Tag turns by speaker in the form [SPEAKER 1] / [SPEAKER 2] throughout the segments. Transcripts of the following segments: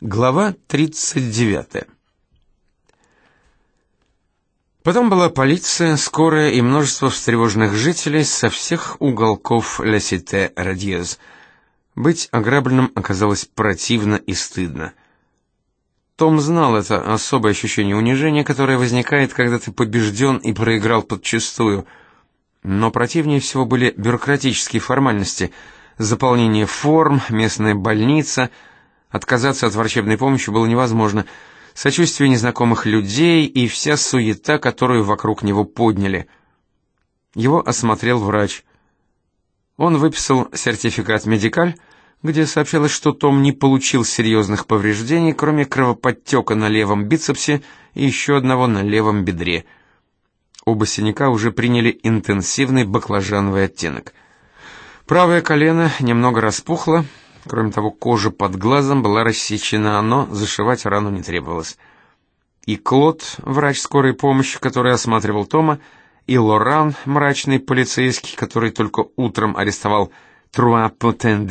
[SPEAKER 1] Глава 39. Потом была полиция, скорая и множество встревоженных жителей со всех уголков Ля-Сите Быть ограбленным оказалось противно и стыдно. Том знал это особое ощущение унижения, которое возникает, когда ты побежден и проиграл подчастую. Но противнее всего были бюрократические формальности: заполнение форм, местная больница — Отказаться от врачебной помощи было невозможно. Сочувствие незнакомых людей и вся суета, которую вокруг него подняли. Его осмотрел врач. Он выписал сертификат «Медикаль», где сообщалось, что Том не получил серьезных повреждений, кроме кровоподтека на левом бицепсе и еще одного на левом бедре. Оба синяка уже приняли интенсивный баклажановый оттенок. Правое колено немного распухло, Кроме того, кожа под глазом была рассечена, но зашивать рану не требовалось. И Клод, врач скорой помощи, который осматривал Тома, и Лоран, мрачный полицейский, который только утром арестовал Труа Потен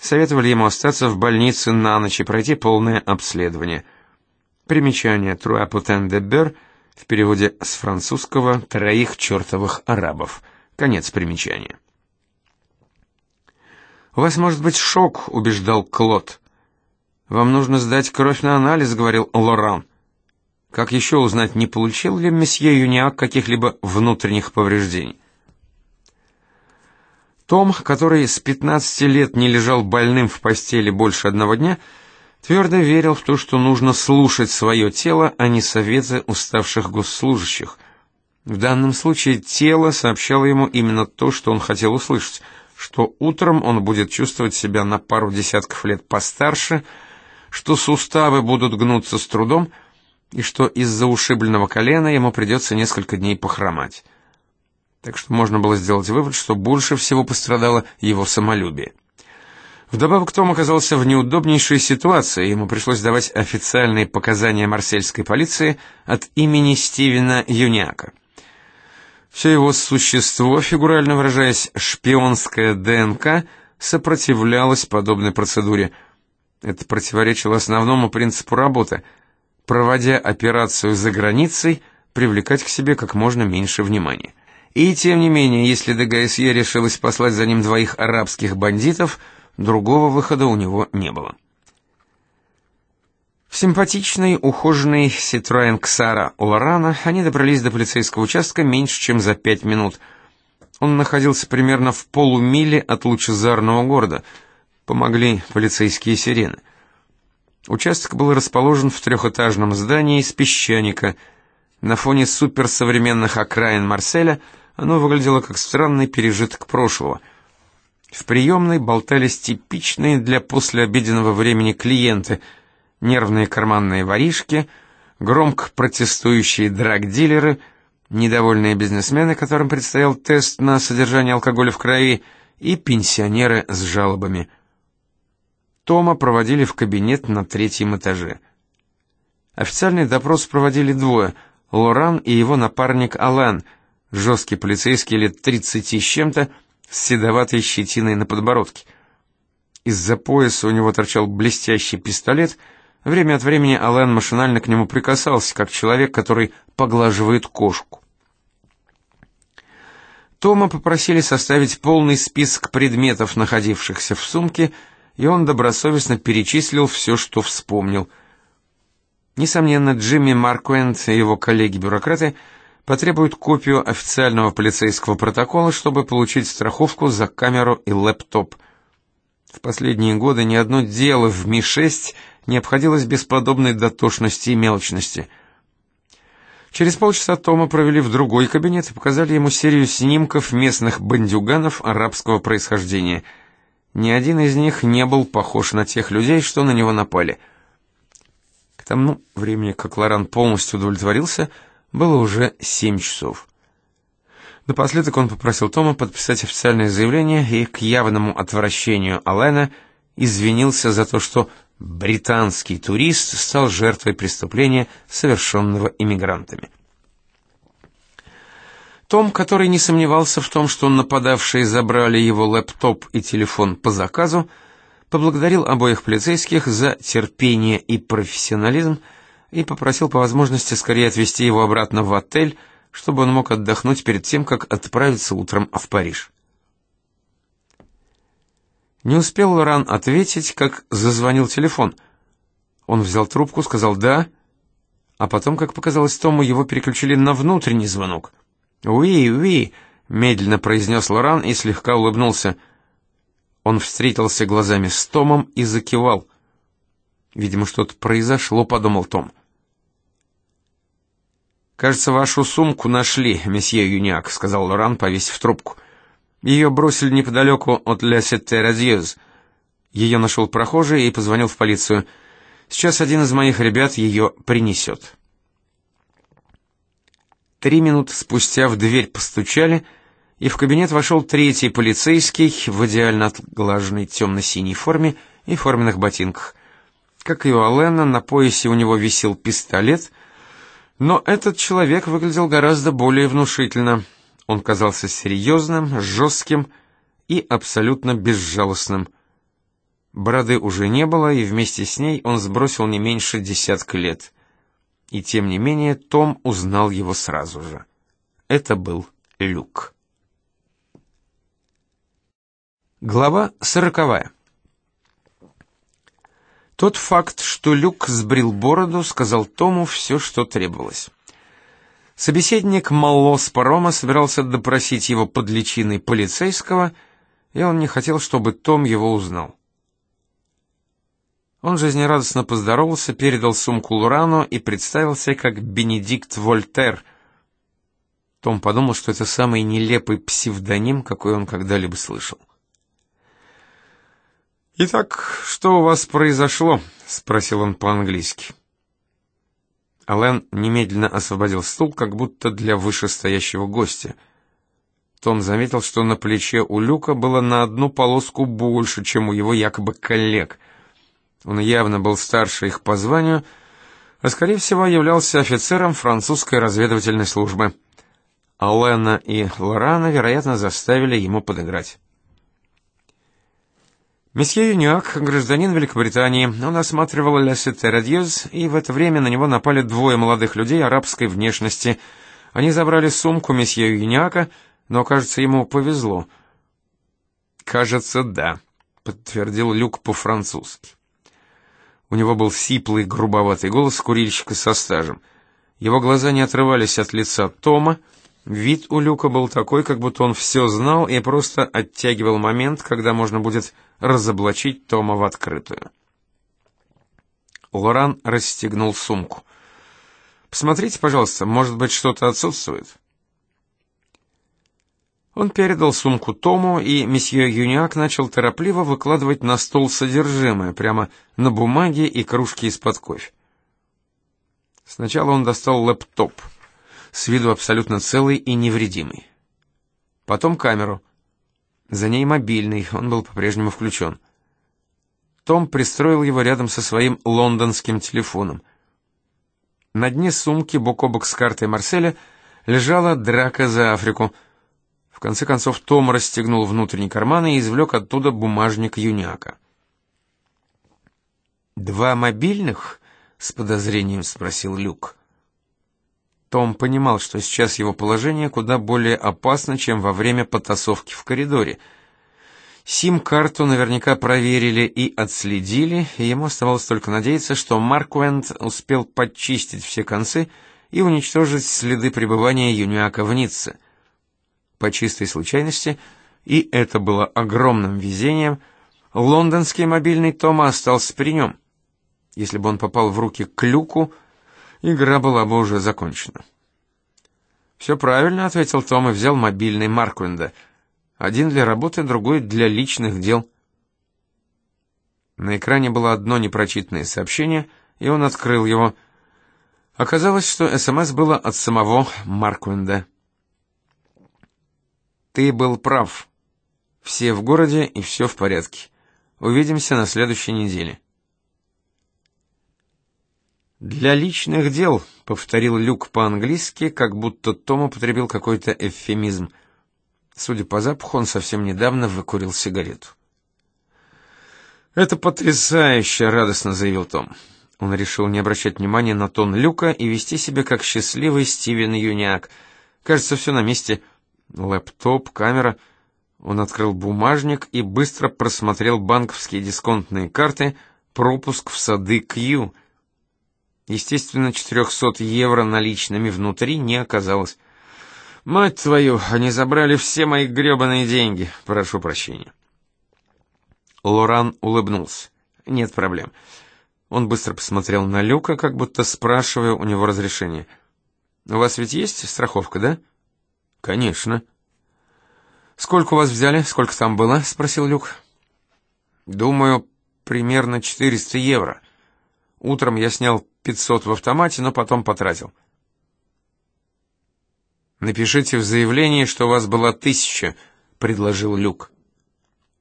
[SPEAKER 1] советовали ему остаться в больнице на ночь и пройти полное обследование. Примечание Труа Потен в переводе с французского «троих чертовых арабов». Конец примечания. «У вас может быть шок», — убеждал Клод. «Вам нужно сдать кровь на анализ», — говорил Лоран. «Как еще узнать, не получил ли месье Юниак каких-либо внутренних повреждений?» Том, который с 15 лет не лежал больным в постели больше одного дня, твердо верил в то, что нужно слушать свое тело, а не советы уставших госслужащих. В данном случае тело сообщало ему именно то, что он хотел услышать — что утром он будет чувствовать себя на пару десятков лет постарше, что суставы будут гнуться с трудом и что из-за ушибленного колена ему придется несколько дней похромать. Так что можно было сделать вывод, что больше всего пострадало его самолюбие. Вдобавок Том оказался в неудобнейшей ситуации, ему пришлось давать официальные показания марсельской полиции от имени Стивена Юняка. Все его существо, фигурально выражаясь, шпионская ДНК, сопротивлялось подобной процедуре. Это противоречило основному принципу работы – проводя операцию за границей, привлекать к себе как можно меньше внимания. И тем не менее, если ДГСЕ решилась послать за ним двоих арабских бандитов, другого выхода у него не было. В симпатичной, ухоженной Citroën Ксара Лорана они добрались до полицейского участка меньше, чем за пять минут. Он находился примерно в полумиле от лучезарного города. Помогли полицейские сирены. Участок был расположен в трехэтажном здании из песчаника. На фоне суперсовременных окраин Марселя оно выглядело как странный пережиток прошлого. В приемной болтались типичные для послеобеденного времени клиенты – нервные карманные воришки, громко протестующие драгдилеры, недовольные бизнесмены, которым предстоял тест на содержание алкоголя в крови, и пенсионеры с жалобами. Тома проводили в кабинет на третьем этаже. Официальный допрос проводили двое — Лоран и его напарник Алан, жесткий полицейский лет тридцати с чем-то, с седоватой щетиной на подбородке. Из-за пояса у него торчал блестящий пистолет — Время от времени Ален машинально к нему прикасался, как человек, который поглаживает кошку. Тома попросили составить полный список предметов, находившихся в сумке, и он добросовестно перечислил все, что вспомнил. Несомненно, Джимми Маркуэнт и его коллеги-бюрократы потребуют копию официального полицейского протокола, чтобы получить страховку за камеру и лэптоп – в последние годы ни одно дело в Ми-6 не обходилось без подобной дотошности и мелочности. Через полчаса Тома провели в другой кабинет и показали ему серию снимков местных бандюганов арабского происхождения. Ни один из них не был похож на тех людей, что на него напали. К тому времени, как Лоран полностью удовлетворился, было уже семь часов. Напоследок он попросил Тома подписать официальное заявление и к явному отвращению Алена извинился за то, что британский турист стал жертвой преступления, совершенного иммигрантами. Том, который не сомневался в том, что нападавшие забрали его лэптоп и телефон по заказу, поблагодарил обоих полицейских за терпение и профессионализм и попросил по возможности скорее отвезти его обратно в отель, чтобы он мог отдохнуть перед тем, как отправиться утром в Париж. Не успел Лоран ответить, как зазвонил телефон. Он взял трубку, сказал «да», а потом, как показалось Тому, его переключили на внутренний звонок. «Уи, уи», — медленно произнес Лоран и слегка улыбнулся. Он встретился глазами с Томом и закивал. «Видимо, что-то произошло», — подумал Том. «Том». «Кажется, вашу сумку нашли, месье Юняк», — сказал Лоран, повесив трубку. «Ее бросили неподалеку от «Ля Сеттеразьез». Ее нашел прохожий и позвонил в полицию. Сейчас один из моих ребят ее принесет». Три минуты спустя в дверь постучали, и в кабинет вошел третий полицейский в идеально отглаженной темно-синей форме и форменных ботинках. Как и у Алена, на поясе у него висел пистолет — но этот человек выглядел гораздо более внушительно. Он казался серьезным, жестким и абсолютно безжалостным. Бороды уже не было, и вместе с ней он сбросил не меньше десятка лет. И тем не менее Том узнал его сразу же. Это был Люк. Глава сороковая. Тот факт, что Люк сбрил бороду, сказал Тому все, что требовалось. Собеседник мало с парома собирался допросить его под личиной полицейского, и он не хотел, чтобы Том его узнал. Он жизнерадостно поздоровался, передал сумку Лурану и представился как Бенедикт Вольтер. Том подумал, что это самый нелепый псевдоним, какой он когда-либо слышал. «Итак, что у вас произошло?» — спросил он по-английски. Ален немедленно освободил стул, как будто для вышестоящего гостя. Том заметил, что на плече у Люка было на одну полоску больше, чем у его якобы коллег. Он явно был старше их по званию, а, скорее всего, являлся офицером французской разведывательной службы. Алена и Лорана, вероятно, заставили ему подыграть. Месье Юниак, гражданин Великобритании, он осматривал «Ля Сетерадьез», и в это время на него напали двое молодых людей арабской внешности. Они забрали сумку месье Юниака, но, кажется, ему повезло. «Кажется, да», — подтвердил Люк по-французски. У него был сиплый, грубоватый голос курильщика со стажем. Его глаза не отрывались от лица Тома, — Вид у Люка был такой, как будто он все знал и просто оттягивал момент, когда можно будет разоблачить Тома в открытую. Лоран расстегнул сумку. «Посмотрите, пожалуйста, может быть, что-то отсутствует?» Он передал сумку Тому, и месье Юниак начал торопливо выкладывать на стол содержимое, прямо на бумаге и кружки из-под кофе. Сначала он достал лэптоп — с виду абсолютно целый и невредимый. Потом камеру. За ней мобильный, он был по-прежнему включен. Том пристроил его рядом со своим лондонским телефоном. На дне сумки, бок о бок с картой Марселя, лежала драка за Африку. В конце концов, Том расстегнул внутренний карман и извлек оттуда бумажник юняка. «Два мобильных?» — с подозрением спросил Люк. Том понимал, что сейчас его положение куда более опасно, чем во время потасовки в коридоре. Сим-карту наверняка проверили и отследили, и ему оставалось только надеяться, что Маркуэнд успел подчистить все концы и уничтожить следы пребывания Юниака в Ницце. По чистой случайности, и это было огромным везением, лондонский мобильный Тома остался при нем. Если бы он попал в руки к Люку, игра была бы уже закончена. «Все правильно», — ответил Том и взял мобильный Марквинда. «Один для работы, другой для личных дел». На экране было одно непрочитанное сообщение, и он открыл его. Оказалось, что СМС было от самого Марквинда. «Ты был прав. Все в городе и все в порядке. Увидимся на следующей неделе». Для личных дел, повторил Люк по-английски, как будто Том употребил какой-то эвфемизм. Судя по запаху, он совсем недавно выкурил сигарету. «Это потрясающе!» — радостно заявил Том. Он решил не обращать внимания на тон Люка и вести себя как счастливый Стивен Юниак. Кажется, все на месте. Лэптоп, камера. Он открыл бумажник и быстро просмотрел банковские дисконтные карты, пропуск в сады Кью. Естественно, 400 евро наличными внутри не оказалось. «Мать твою, они забрали все мои гребаные деньги, прошу прощения». Лоран улыбнулся. «Нет проблем». Он быстро посмотрел на Люка, как будто спрашивая у него разрешения. «У вас ведь есть страховка, да?» «Конечно». «Сколько у вас взяли? Сколько там было?» — спросил Люк. «Думаю, примерно 400 евро. Утром я снял 500 в автомате, но потом потратил. «Напишите в заявлении, что у вас была тысяча», — предложил Люк.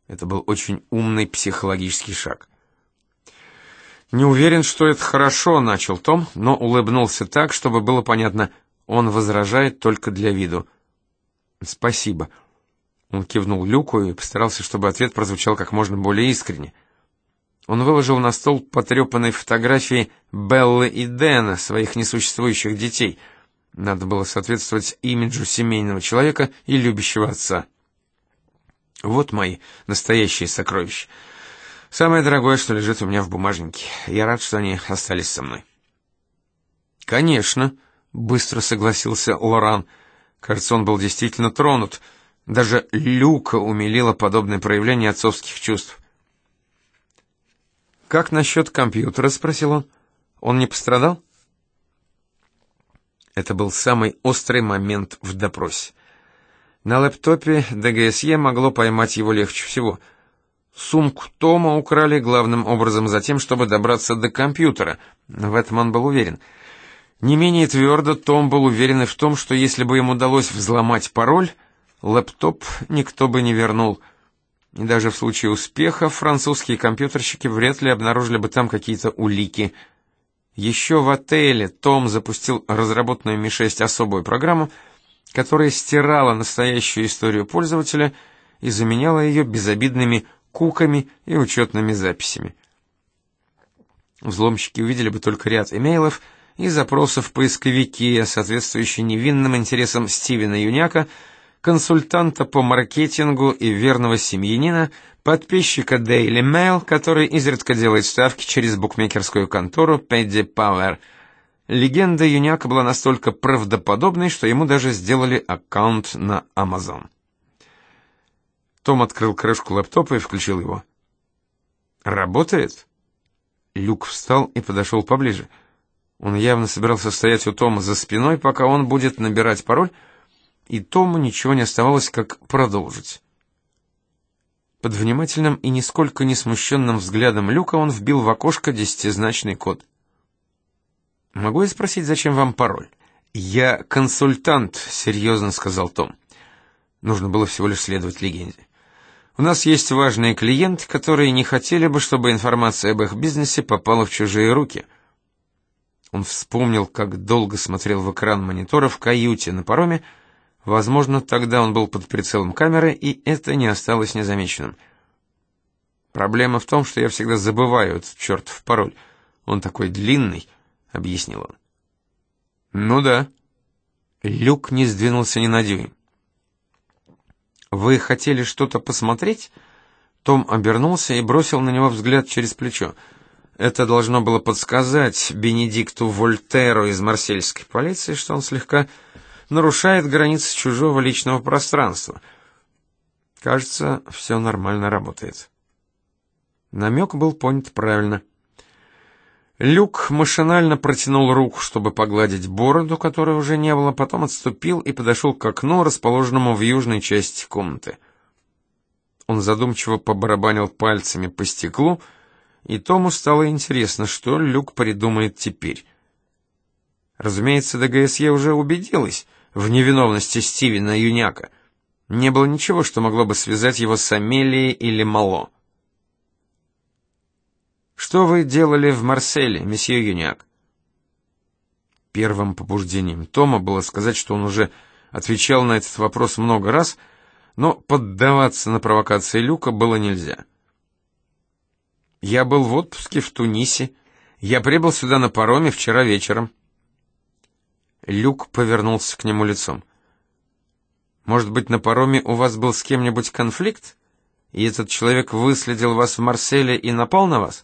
[SPEAKER 1] Это был очень умный психологический шаг. «Не уверен, что это хорошо», — начал Том, но улыбнулся так, чтобы было понятно, он возражает только для виду. «Спасибо». Он кивнул Люку и постарался, чтобы ответ прозвучал как можно более искренне он выложил на стол потрепанные фотографии Беллы и Дэна, своих несуществующих детей. Надо было соответствовать имиджу семейного человека и любящего отца. Вот мои настоящие сокровища. Самое дорогое, что лежит у меня в бумажнике. Я рад, что они остались со мной. Конечно, быстро согласился Лоран. Кажется, он был действительно тронут. Даже Люка умилило подобное проявление отцовских чувств. «Как насчет компьютера?» — спросил он. «Он не пострадал?» Это был самый острый момент в допросе. На лэптопе ДГСЕ могло поймать его легче всего. Сумку Тома украли главным образом за тем, чтобы добраться до компьютера. В этом он был уверен. Не менее твердо Том был уверен и в том, что если бы им удалось взломать пароль, лэптоп никто бы не вернул и даже в случае успеха французские компьютерщики вряд ли обнаружили бы там какие-то улики. Еще в отеле Том запустил разработанную Ми-6 особую программу, которая стирала настоящую историю пользователя и заменяла ее безобидными куками и учетными записями. Взломщики увидели бы только ряд имейлов и запросов в поисковике, соответствующие невинным интересам Стивена Юняка — консультанта по маркетингу и верного семьянина, подписчика Daily Mail, который изредка делает ставки через букмекерскую контору Paddy Power. Легенда Юняка была настолько правдоподобной, что ему даже сделали аккаунт на Amazon. Том открыл крышку лэптопа и включил его. «Работает?» Люк встал и подошел поближе. Он явно собирался стоять у Тома за спиной, пока он будет набирать пароль, и Тому ничего не оставалось, как продолжить. Под внимательным и нисколько не смущенным взглядом Люка он вбил в окошко десятизначный код. «Могу я спросить, зачем вам пароль?» «Я консультант», — серьезно сказал Том. Нужно было всего лишь следовать легенде. «У нас есть важные клиенты, которые не хотели бы, чтобы информация об их бизнесе попала в чужие руки». Он вспомнил, как долго смотрел в экран монитора в каюте на пароме, — Возможно, тогда он был под прицелом камеры, и это не осталось незамеченным. «Проблема в том, что я всегда забываю этот чертов пароль. Он такой длинный», — объяснил он. «Ну да». Люк не сдвинулся ни на дюйм. «Вы хотели что-то посмотреть?» Том обернулся и бросил на него взгляд через плечо. Это должно было подсказать Бенедикту Вольтеру из марсельской полиции, что он слегка нарушает границы чужого личного пространства. Кажется, все нормально работает. Намек был понят правильно. Люк машинально протянул руку, чтобы погладить бороду, которой уже не было, потом отступил и подошел к окну, расположенному в южной части комнаты. Он задумчиво побарабанил пальцами по стеклу, и Тому стало интересно, что Люк придумает теперь. Разумеется, ДГСЕ уже убедилась — в невиновности Стивена Юняка. Не было ничего, что могло бы связать его с Амелией или Мало. «Что вы делали в Марселе, месье Юняк?» Первым побуждением Тома было сказать, что он уже отвечал на этот вопрос много раз, но поддаваться на провокации Люка было нельзя. «Я был в отпуске в Тунисе. Я прибыл сюда на пароме вчера вечером». Люк повернулся к нему лицом. «Может быть, на пароме у вас был с кем-нибудь конфликт? И этот человек выследил вас в Марселе и напал на вас?»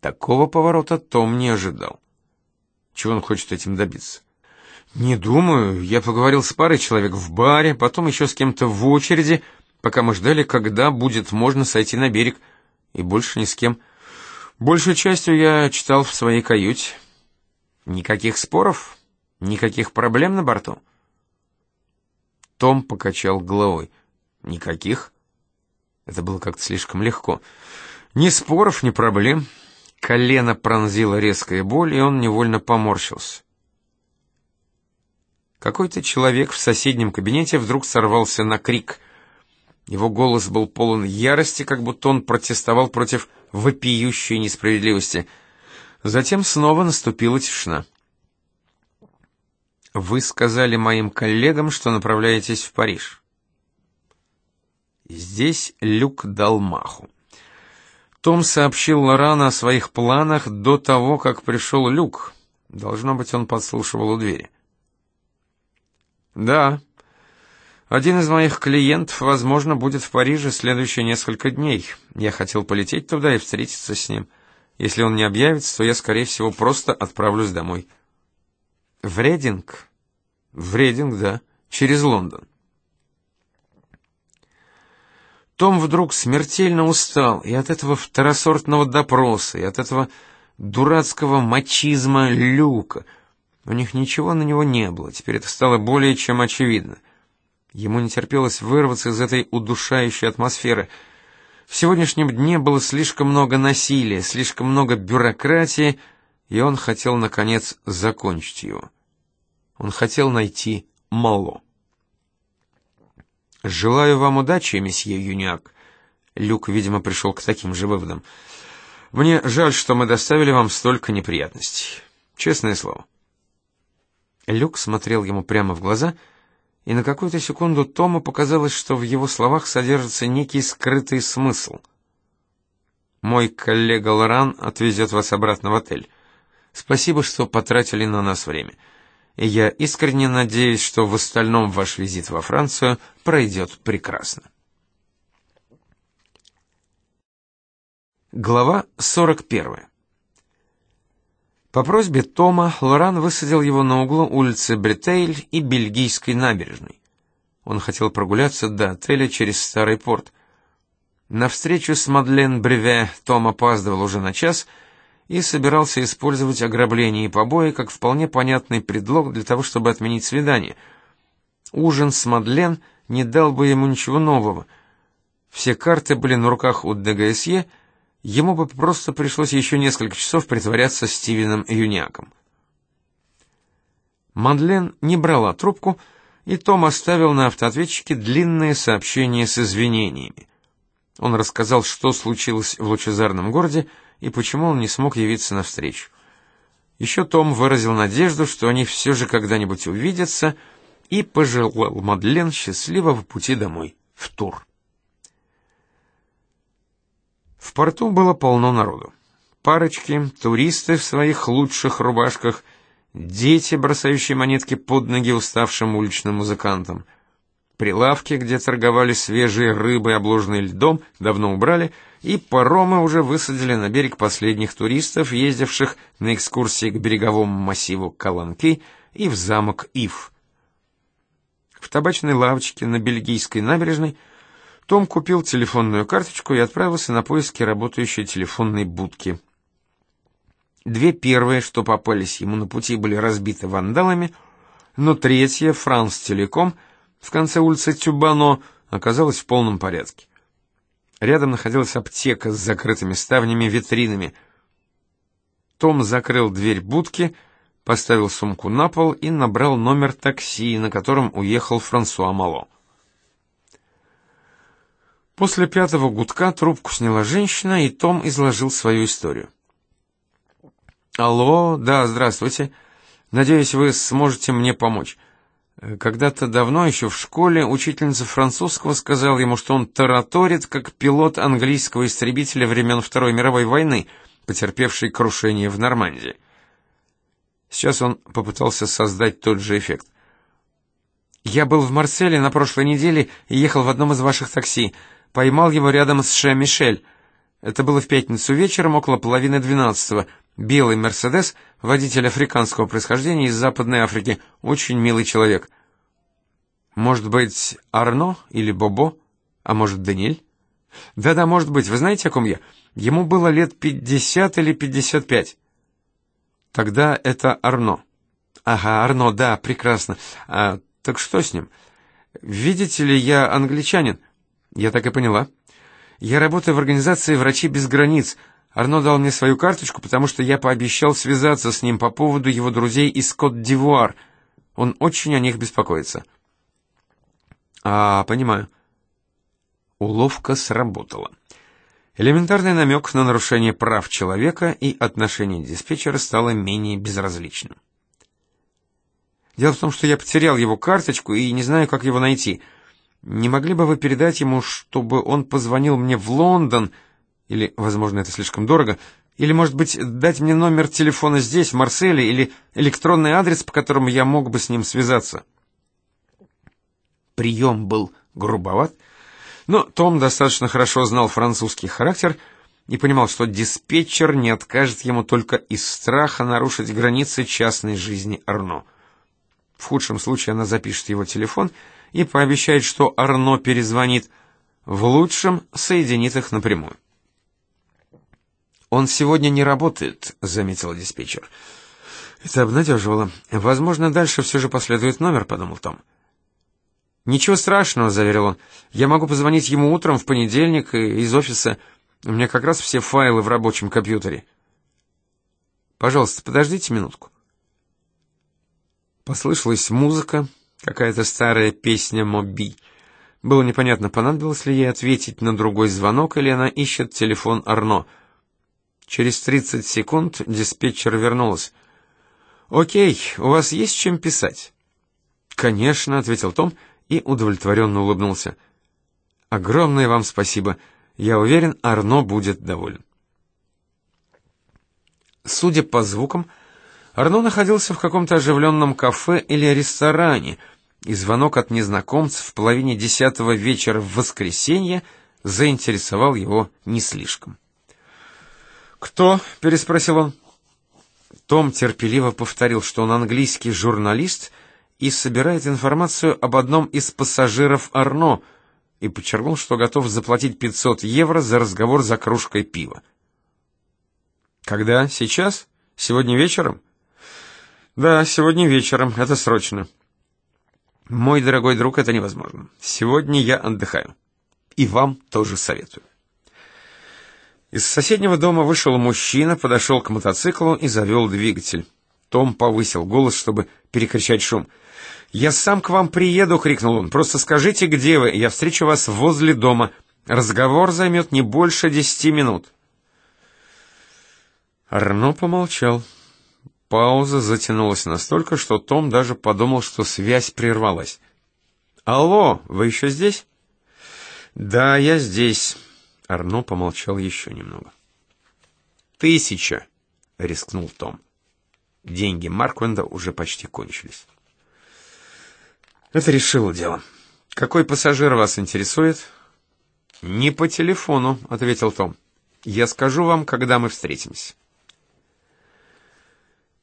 [SPEAKER 1] Такого поворота Том не ожидал. Чего он хочет этим добиться? «Не думаю. Я поговорил с парой человек в баре, потом еще с кем-то в очереди, пока мы ждали, когда будет можно сойти на берег, и больше ни с кем. Большей частью я читал в своей каюте». Никаких споров? Никаких проблем на борту? Том покачал головой. Никаких. Это было как-то слишком легко. Ни споров, ни проблем. Колено пронзило резкая боль, и он невольно поморщился. Какой-то человек в соседнем кабинете вдруг сорвался на крик. Его голос был полон ярости, как будто он протестовал против вопиющей несправедливости — Затем снова наступила тишина. «Вы сказали моим коллегам, что направляетесь в Париж». Здесь Люк дал маху. Том сообщил Лорану о своих планах до того, как пришел Люк. Должно быть, он подслушивал у двери. «Да. Один из моих клиентов, возможно, будет в Париже следующие несколько дней. Я хотел полететь туда и встретиться с ним». Если он не объявится, то я, скорее всего, просто отправлюсь домой. В Рединг? В Рединг, да. Через Лондон. Том вдруг смертельно устал и от этого второсортного допроса, и от этого дурацкого мачизма Люка. У них ничего на него не было, теперь это стало более чем очевидно. Ему не терпелось вырваться из этой удушающей атмосферы — в сегодняшнем дне было слишком много насилия, слишком много бюрократии, и он хотел, наконец, закончить его. Он хотел найти Мало. «Желаю вам удачи, месье Юниак». Люк, видимо, пришел к таким же выводам. «Мне жаль, что мы доставили вам столько неприятностей. Честное слово». Люк смотрел ему прямо в глаза — и на какую-то секунду Тому показалось, что в его словах содержится некий скрытый смысл. «Мой коллега Лоран отвезет вас обратно в отель. Спасибо, что потратили на нас время. И я искренне надеюсь, что в остальном ваш визит во Францию пройдет прекрасно». Глава сорок первая. По просьбе Тома Лоран высадил его на углу улицы Бретейль и Бельгийской набережной. Он хотел прогуляться до отеля через старый порт. На встречу с Мадлен Бреве Том опаздывал уже на час и собирался использовать ограбление и побои как вполне понятный предлог для того, чтобы отменить свидание. Ужин с Мадлен не дал бы ему ничего нового. Все карты были на руках у ДГСЕ, Ему бы просто пришлось еще несколько часов притворяться Стивеном Юняком. Мадлен не брала трубку, и Том оставил на автоответчике длинное сообщение с извинениями. Он рассказал, что случилось в лучезарном городе и почему он не смог явиться на встречу. Еще Том выразил надежду, что они все же когда-нибудь увидятся, и пожелал Мадлен счастливого пути домой, в тур. В порту было полно народу. Парочки, туристы в своих лучших рубашках, дети, бросающие монетки под ноги уставшим уличным музыкантам. Прилавки, где торговали свежие рыбы, обложенные льдом, давно убрали, и паромы уже высадили на берег последних туристов, ездивших на экскурсии к береговому массиву Каланки и в замок Ив. В табачной лавочке на бельгийской набережной – том купил телефонную карточку и отправился на поиски работающей телефонной будки. Две первые, что попались ему на пути, были разбиты вандалами, но третья, Франс Телеком, в конце улицы Тюбано, оказалась в полном порядке. Рядом находилась аптека с закрытыми ставнями, витринами. Том закрыл дверь будки, поставил сумку на пол и набрал номер такси, на котором уехал Франсуа Мало. После пятого гудка трубку сняла женщина, и Том изложил свою историю. «Алло, да, здравствуйте. Надеюсь, вы сможете мне помочь. Когда-то давно, еще в школе, учительница французского сказал ему, что он тараторит, как пилот английского истребителя времен Второй мировой войны, потерпевший крушение в Нормандии. Сейчас он попытался создать тот же эффект. «Я был в Марселе на прошлой неделе и ехал в одном из ваших такси поймал его рядом с Ше-Мишель. Это было в пятницу вечером, около половины двенадцатого. Белый «Мерседес», водитель африканского происхождения из Западной Африки, очень милый человек. «Может быть, Арно или Бобо? А может, Даниэль?» «Да-да, может быть. Вы знаете, о ком я? Ему было лет пятьдесят или пятьдесят пять». «Тогда это Арно». «Ага, Арно, да, прекрасно. А так что с ним?» «Видите ли, я англичанин». Я так и поняла. Я работаю в организации «Врачи без границ». Арно дал мне свою карточку, потому что я пообещал связаться с ним по поводу его друзей из Кот-Дивуар. Он очень о них беспокоится. А, понимаю. Уловка сработала. Элементарный намек на нарушение прав человека и отношение диспетчера стало менее безразличным. Дело в том, что я потерял его карточку и не знаю, как его найти — не могли бы вы передать ему, чтобы он позвонил мне в Лондон, или, возможно, это слишком дорого, или, может быть, дать мне номер телефона здесь, в Марселе, или электронный адрес, по которому я мог бы с ним связаться?» Прием был грубоват, но Том достаточно хорошо знал французский характер и понимал, что диспетчер не откажет ему только из страха нарушить границы частной жизни Арно. В худшем случае она запишет его телефон — и пообещает, что Арно перезвонит, в лучшем соединит их напрямую. «Он сегодня не работает», — заметил диспетчер. «Это обнадеживало. Возможно, дальше все же последует номер», — подумал Том. «Ничего страшного», — заверил он. «Я могу позвонить ему утром в понедельник из офиса. У меня как раз все файлы в рабочем компьютере». «Пожалуйста, подождите минутку». Послышалась музыка. Какая-то старая песня Моби. Было непонятно, понадобилось ли ей ответить на другой звонок, или она ищет телефон Арно. Через 30 секунд диспетчер вернулась. «Окей, у вас есть чем писать?» «Конечно», — ответил Том и удовлетворенно улыбнулся. «Огромное вам спасибо. Я уверен, Арно будет доволен». Судя по звукам, Арно находился в каком-то оживленном кафе или ресторане, и звонок от незнакомца в половине десятого вечера в воскресенье заинтересовал его не слишком. «Кто?» — переспросил он. Том терпеливо повторил, что он английский журналист и собирает информацию об одном из пассажиров Арно, и подчеркнул, что готов заплатить 500 евро за разговор за кружкой пива. «Когда? Сейчас? Сегодня вечером?» Да, сегодня вечером, это срочно. Мой дорогой друг, это невозможно. Сегодня я отдыхаю. И вам тоже советую. Из соседнего дома вышел мужчина, подошел к мотоциклу и завел двигатель. Том повысил голос, чтобы перекричать шум. «Я сам к вам приеду!» — крикнул он. «Просто скажите, где вы, я встречу вас возле дома. Разговор займет не больше десяти минут». Арно помолчал. Пауза затянулась настолько, что Том даже подумал, что связь прервалась. «Алло, вы еще здесь?» «Да, я здесь». Арно помолчал еще немного. «Тысяча!» — рискнул Том. Деньги Марквенда уже почти кончились. Это решило дело. «Какой пассажир вас интересует?» «Не по телефону», — ответил Том. «Я скажу вам, когда мы встретимся».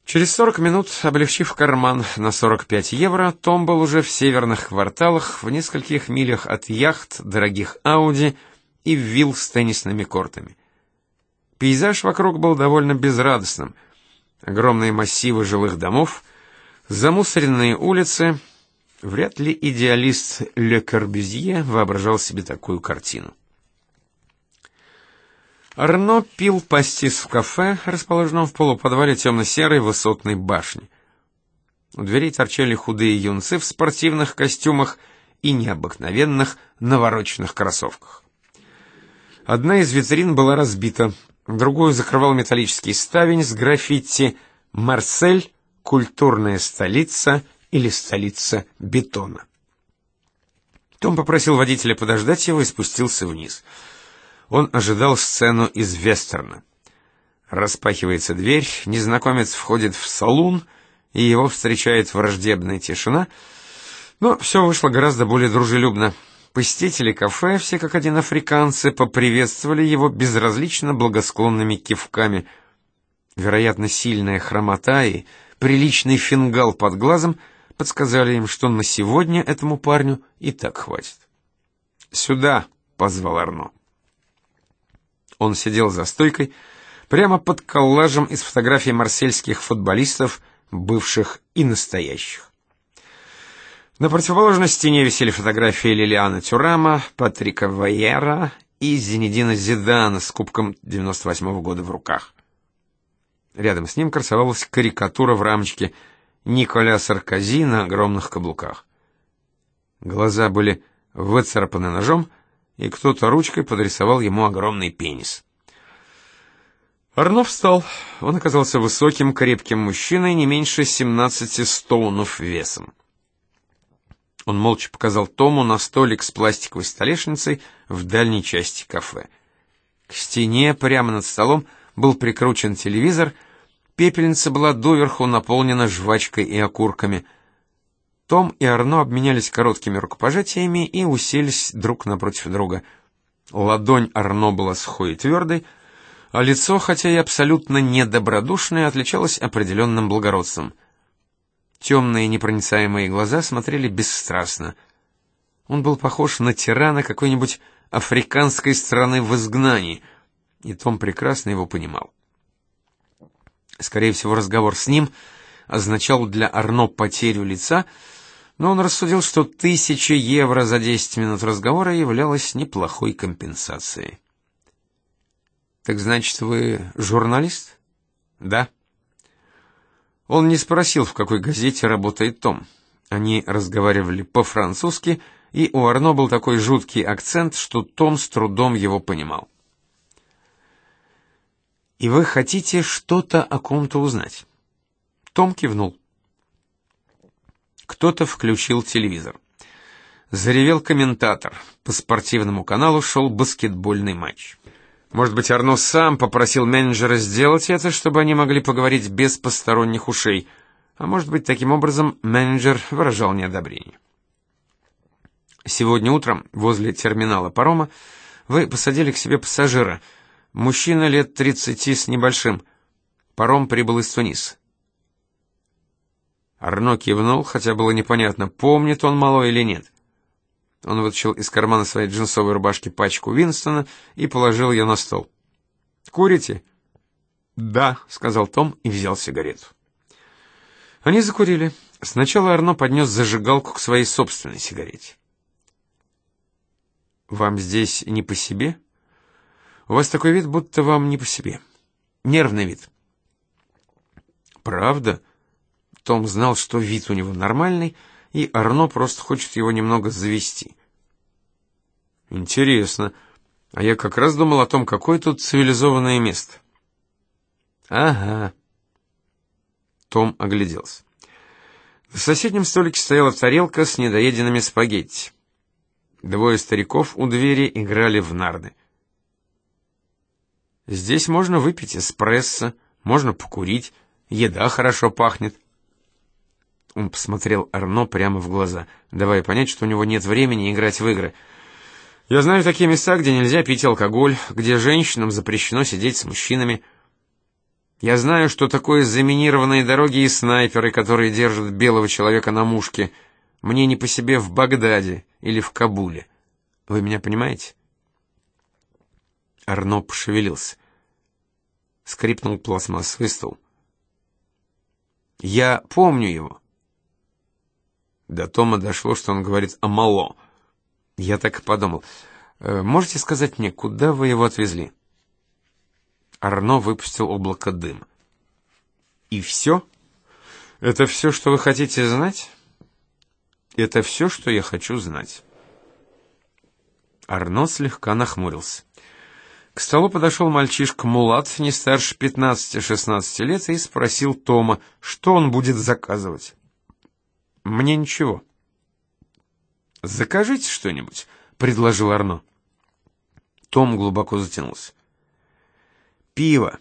[SPEAKER 1] Через сорок минут, облегчив карман на сорок пять евро, Том был уже в северных кварталах, в нескольких милях от яхт, дорогих Ауди и вилл с теннисными кортами. Пейзаж вокруг был довольно безрадостным. Огромные массивы жилых домов, замусоренные улицы. Вряд ли идеалист Ле Корбюзье воображал себе такую картину. Арно пил пастис в кафе, расположенном в полуподвале темно-серой высотной башни. У дверей торчали худые юнцы в спортивных костюмах и необыкновенных навороченных кроссовках. Одна из витрин была разбита, другую закрывал металлический ставень с граффити «Марсель. Культурная столица» или «Столица бетона». Том попросил водителя подождать его и спустился вниз — он ожидал сцену из вестерна. Распахивается дверь, незнакомец входит в салун, и его встречает враждебная тишина, но все вышло гораздо более дружелюбно. Посетители кафе, все как один африканцы, поприветствовали его безразлично благосклонными кивками. Вероятно, сильная хромота и приличный фингал под глазом подсказали им, что на сегодня этому парню и так хватит. «Сюда!» — позвал Арно. Он сидел за стойкой, прямо под коллажем из фотографий марсельских футболистов, бывших и настоящих. На противоположной стене висели фотографии Лилиана Тюрама, Патрика Вайера и Зинедина Зидана с кубком 98 -го года в руках. Рядом с ним красовалась карикатура в рамочке Николя Саркози на огромных каблуках. Глаза были выцарапаны ножом, и кто-то ручкой подрисовал ему огромный пенис. Арнов встал. Он оказался высоким, крепким мужчиной, не меньше 17 стоунов весом. Он молча показал Тому на столик с пластиковой столешницей в дальней части кафе. К стене, прямо над столом, был прикручен телевизор, пепельница была доверху наполнена жвачкой и окурками — том и Арно обменялись короткими рукопожатиями и уселись друг напротив друга. Ладонь Арно была сухой и твердой, а лицо, хотя и абсолютно недобродушное, отличалось определенным благородством. Темные непроницаемые глаза смотрели бесстрастно. Он был похож на тирана какой-нибудь африканской страны в изгнании, и Том прекрасно его понимал. Скорее всего, разговор с ним означал для Арно потерю лица — но он рассудил, что тысяча евро за десять минут разговора являлась неплохой компенсацией. Так значит, вы журналист? Да. Он не спросил, в какой газете работает Том. Они разговаривали по-французски, и у Арно был такой жуткий акцент, что Том с трудом его понимал. И вы хотите что-то о ком-то узнать? Том кивнул. Кто-то включил телевизор. Заревел комментатор. По спортивному каналу шел баскетбольный матч. Может быть, Арно сам попросил менеджера сделать это, чтобы они могли поговорить без посторонних ушей. А может быть, таким образом менеджер выражал неодобрение. Сегодня утром возле терминала парома вы посадили к себе пассажира, мужчина лет 30 с небольшим. Паром прибыл из Туниса. Арно кивнул, хотя было непонятно, помнит он мало или нет. Он вытащил из кармана своей джинсовой рубашки пачку Винстона и положил ее на стол. «Курите?» «Да», — сказал Том и взял сигарету. Они закурили. Сначала Арно поднес зажигалку к своей собственной сигарете. «Вам здесь не по себе?» «У вас такой вид, будто вам не по себе. Нервный вид». «Правда?» Том знал, что вид у него нормальный, и Арно просто хочет его немного завести. Интересно. А я как раз думал о том, какое тут цивилизованное место. Ага. Том огляделся. На соседнем столике стояла тарелка с недоеденными спагетти. Двое стариков у двери играли в нарды. Здесь можно выпить эспрессо, можно покурить, еда хорошо пахнет посмотрел Арно прямо в глаза, давая понять, что у него нет времени играть в игры. «Я знаю такие места, где нельзя пить алкоголь, где женщинам запрещено сидеть с мужчинами. Я знаю, что такое заминированные дороги и снайперы, которые держат белого человека на мушке. Мне не по себе в Багдаде или в Кабуле. Вы меня понимаете?» Арно пошевелился. Скрипнул пластмассовый стул. «Я помню его. До Тома дошло, что он говорит о мало. Я так и подумал. Э, «Можете сказать мне, куда вы его отвезли?» Арно выпустил облако дыма. «И все? Это все, что вы хотите знать?» «Это все, что я хочу знать». Арно слегка нахмурился. К столу подошел мальчишка Мулат, не старше 15-16 лет, и спросил Тома, что он будет заказывать. Мне ничего. Закажите что-нибудь, предложил Арно. Том глубоко затянулся. Пиво.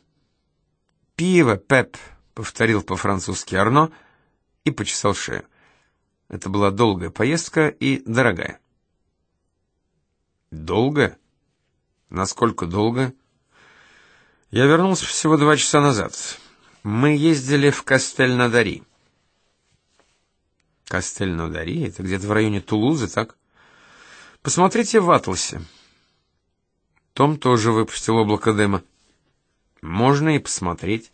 [SPEAKER 1] Пиво, Пеп, повторил по-французски Арно и почесал шею. Это была долгая поездка и дорогая. Долго? Насколько долго? Я вернулся всего два часа назад. Мы ездили в Кастель-на-Дари. Кастельнодари, это где-то в районе Тулузы, так? Посмотрите в атласе. Том тоже выпустил облако дыма. Можно и посмотреть.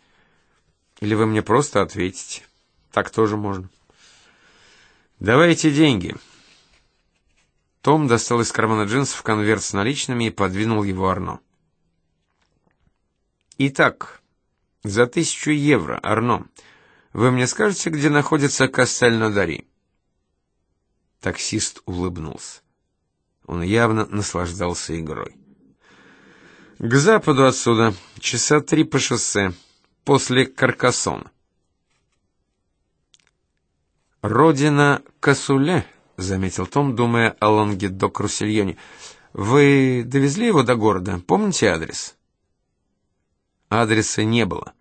[SPEAKER 1] Или вы мне просто ответите. Так тоже можно. Давайте деньги. Том достал из кармана джинсов конверт с наличными и подвинул его Арно. Итак, за тысячу евро, Арно, вы мне скажете, где находится Кастельно-Дари?» Таксист улыбнулся. Он явно наслаждался игрой. «К западу отсюда, часа три по шоссе, после Каркасона». «Родина Касуле», — заметил Том, думая о Лангедок-Руссельоне. «Вы довезли его до города? Помните адрес?» Адреса не было.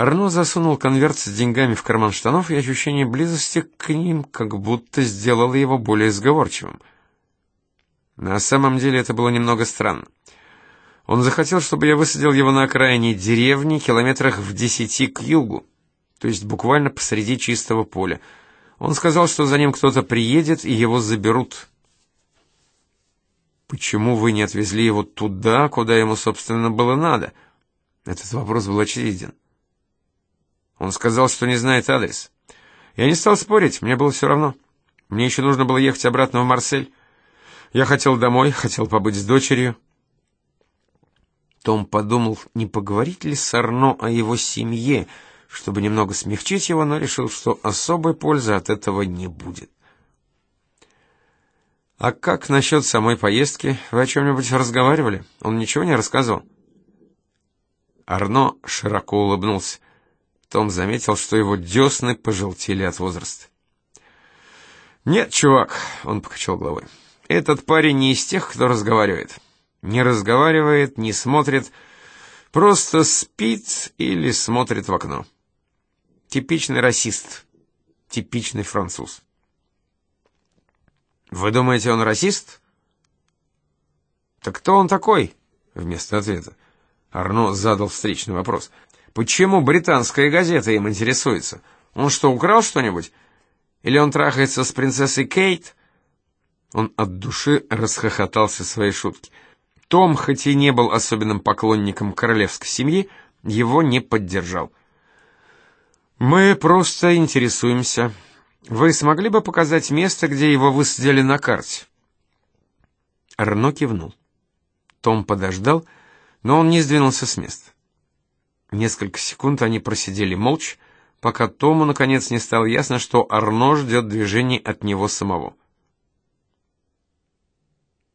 [SPEAKER 1] Арно засунул конверт с деньгами в карман штанов, и ощущение близости к ним как будто сделало его более сговорчивым. На самом деле это было немного странно. Он захотел, чтобы я высадил его на окраине деревни, километрах в десяти к югу, то есть буквально посреди чистого поля. Он сказал, что за ним кто-то приедет, и его заберут. Почему вы не отвезли его туда, куда ему, собственно, было надо? Этот вопрос был очевиден. Он сказал, что не знает адрес. Я не стал спорить, мне было все равно. Мне еще нужно было ехать обратно в Марсель. Я хотел домой, хотел побыть с дочерью. Том подумал, не поговорить ли с Арно о его семье, чтобы немного смягчить его, но решил, что особой пользы от этого не будет. «А как насчет самой поездки? Вы о чем-нибудь разговаривали? Он ничего не рассказывал?» Арно широко улыбнулся. Том заметил, что его десны пожелтели от возраста. «Нет, чувак», — он покачал головой, — «этот парень не из тех, кто разговаривает. Не разговаривает, не смотрит, просто спит или смотрит в окно. Типичный расист, типичный француз». «Вы думаете, он расист?» «Так кто он такой?» Вместо ответа Арно задал встречный вопрос — Почему британская газета им интересуется? Он что, украл что-нибудь? Или он трахается с принцессой Кейт? Он от души расхохотался своей шутки. Том, хоть и не был особенным поклонником королевской семьи, его не поддержал. «Мы просто интересуемся. Вы смогли бы показать место, где его высадили на карте?» Арно кивнул. Том подождал, но он не сдвинулся с места. Несколько секунд они просидели молча, пока Тому наконец не стало ясно, что Арно ждет движений от него самого.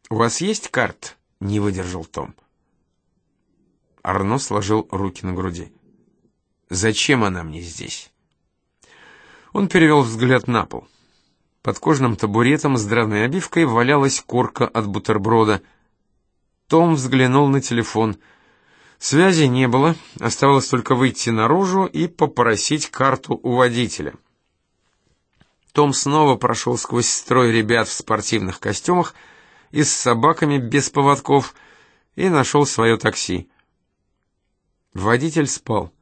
[SPEAKER 1] «У вас есть карт?» — не выдержал Том. Арно сложил руки на груди. «Зачем она мне здесь?» Он перевел взгляд на пол. Под кожным табуретом с драной обивкой валялась корка от бутерброда. Том взглянул на телефон — Связи не было, оставалось только выйти наружу и попросить карту у водителя. Том снова прошел сквозь строй ребят в спортивных костюмах и с собаками без поводков и нашел свое такси. Водитель спал.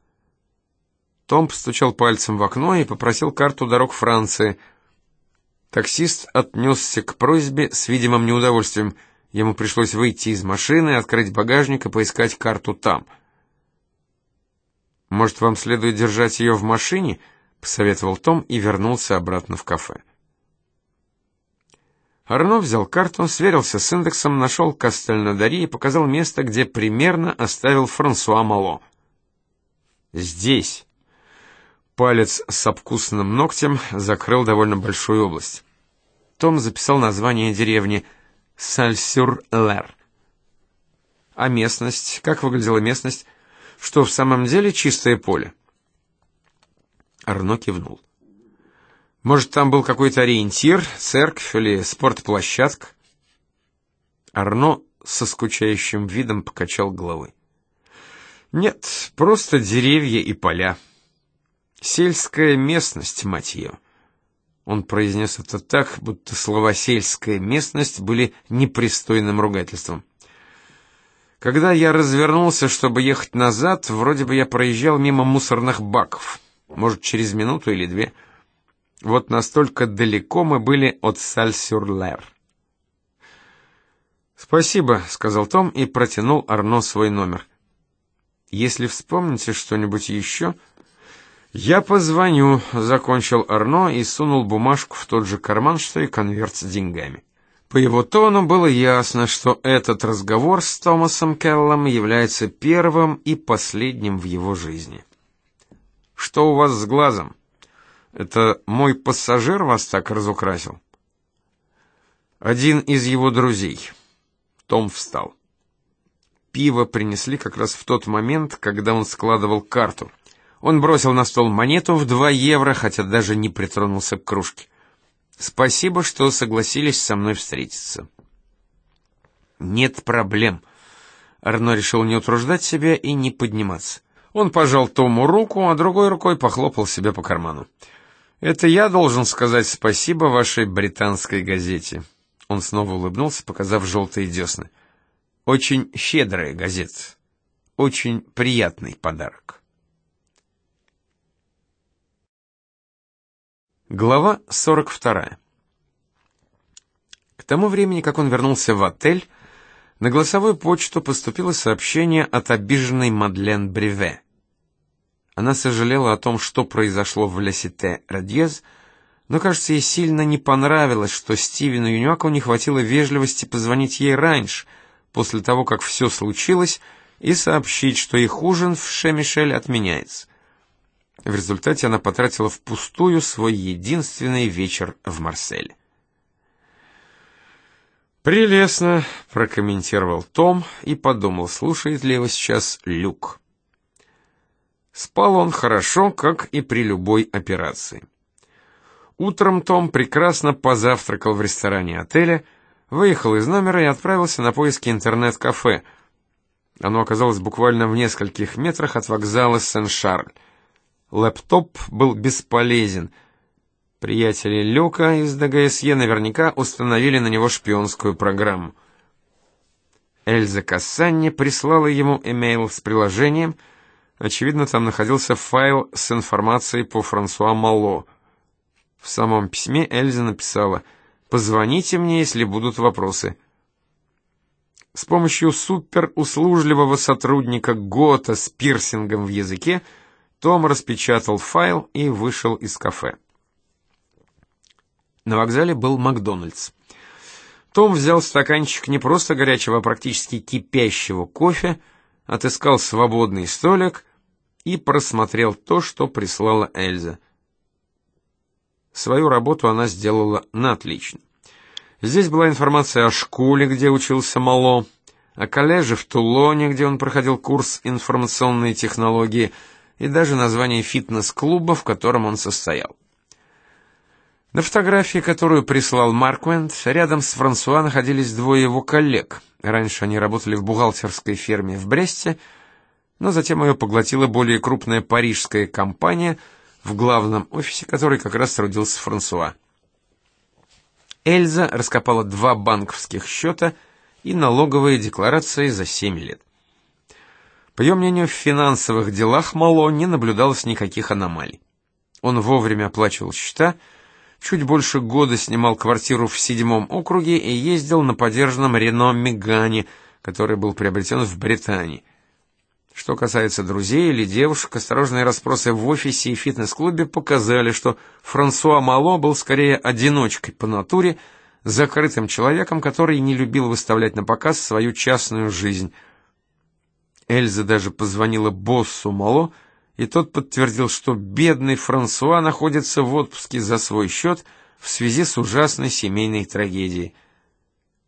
[SPEAKER 1] Том постучал пальцем в окно и попросил карту дорог Франции. Таксист отнесся к просьбе с видимым неудовольствием – Ему пришлось выйти из машины, открыть багажник и поискать карту там. «Может, вам следует держать ее в машине?» — посоветовал Том и вернулся обратно в кафе. Арно взял карту, сверился с индексом, нашел Кастельнадари и показал место, где примерно оставил Франсуа Мало. «Здесь». Палец с обкусанным ногтем закрыл довольно большую область. Том записал название деревни — Сальсюр-Лер. А местность? Как выглядела местность? Что в самом деле чистое поле? Арно кивнул. Может, там был какой-то ориентир, церковь или спортплощадка? Арно со скучающим видом покачал головой. Нет, просто деревья и поля. Сельская местность, мать ее. Он произнес это так, будто слова сельская местность были непристойным ругательством. Когда я развернулся, чтобы ехать назад, вроде бы я проезжал мимо мусорных баков. Может, через минуту или две. Вот настолько далеко мы были от Саль-Сюр-Лер. «Спасибо», — сказал Том и протянул Арно свой номер. «Если вспомните что-нибудь еще...» «Я позвоню», — закончил Арно и сунул бумажку в тот же карман, что и конверт с деньгами. По его тону было ясно, что этот разговор с Томасом Келлом является первым и последним в его жизни. «Что у вас с глазом? Это мой пассажир вас так разукрасил?» «Один из его друзей». Том встал. Пиво принесли как раз в тот момент, когда он складывал карту — он бросил на стол монету в два евро, хотя даже не притронулся к кружке. «Спасибо, что согласились со мной встретиться». «Нет проблем». Арно решил не утруждать себя и не подниматься. Он пожал Тому руку, а другой рукой похлопал себя по карману. «Это я должен сказать спасибо вашей британской газете». Он снова улыбнулся, показав желтые десны. «Очень щедрая газета. Очень приятный подарок». Глава 42. К тому времени, как он вернулся в отель, на голосовую почту поступило сообщение от обиженной Мадлен Бреве. Она сожалела о том, что произошло в Лесите Радьез, но, кажется, ей сильно не понравилось, что Стивену Юнюаку не хватило вежливости позвонить ей раньше, после того, как все случилось, и сообщить, что их ужин в Шемишель отменяется. В результате она потратила впустую свой единственный вечер в Марселе. «Прелестно», — прокомментировал Том и подумал, слушает ли его сейчас Люк. Спал он хорошо, как и при любой операции. Утром Том прекрасно позавтракал в ресторане отеля, выехал из номера и отправился на поиски интернет-кафе. Оно оказалось буквально в нескольких метрах от вокзала Сен-Шарль. Лэптоп был бесполезен. Приятели Люка из ДГСЕ наверняка установили на него шпионскую программу. Эльза Кассанни прислала ему имейл с приложением. Очевидно, там находился файл с информацией по Франсуа Мало. В самом письме Эльза написала «Позвоните мне, если будут вопросы». С помощью суперуслужливого сотрудника Гота с пирсингом в языке – том распечатал файл и вышел из кафе. На вокзале был Макдональдс. Том взял стаканчик не просто горячего, а практически кипящего кофе, отыскал свободный столик и просмотрел то, что прислала Эльза. Свою работу она сделала на отлично. Здесь была информация о школе, где учился Мало, о коллеже в Тулоне, где он проходил курс информационной технологии – и даже название фитнес-клуба, в котором он состоял. На фотографии, которую прислал Марквент, рядом с Франсуа находились двое его коллег. Раньше они работали в бухгалтерской ферме в Бресте, но затем ее поглотила более крупная парижская компания, в главном офисе которой как раз трудился Франсуа. Эльза раскопала два банковских счета и налоговые декларации за семь лет. По ее мнению, в финансовых делах Мало не наблюдалось никаких аномалий. Он вовремя оплачивал счета, чуть больше года снимал квартиру в седьмом округе и ездил на подержанном Рено Мегане, который был приобретен в Британии. Что касается друзей или девушек, осторожные расспросы в офисе и фитнес-клубе показали, что Франсуа Мало был скорее одиночкой по натуре, закрытым человеком, который не любил выставлять на показ свою частную жизнь – Эльза даже позвонила боссу Мало, и тот подтвердил, что бедный Франсуа находится в отпуске за свой счет в связи с ужасной семейной трагедией.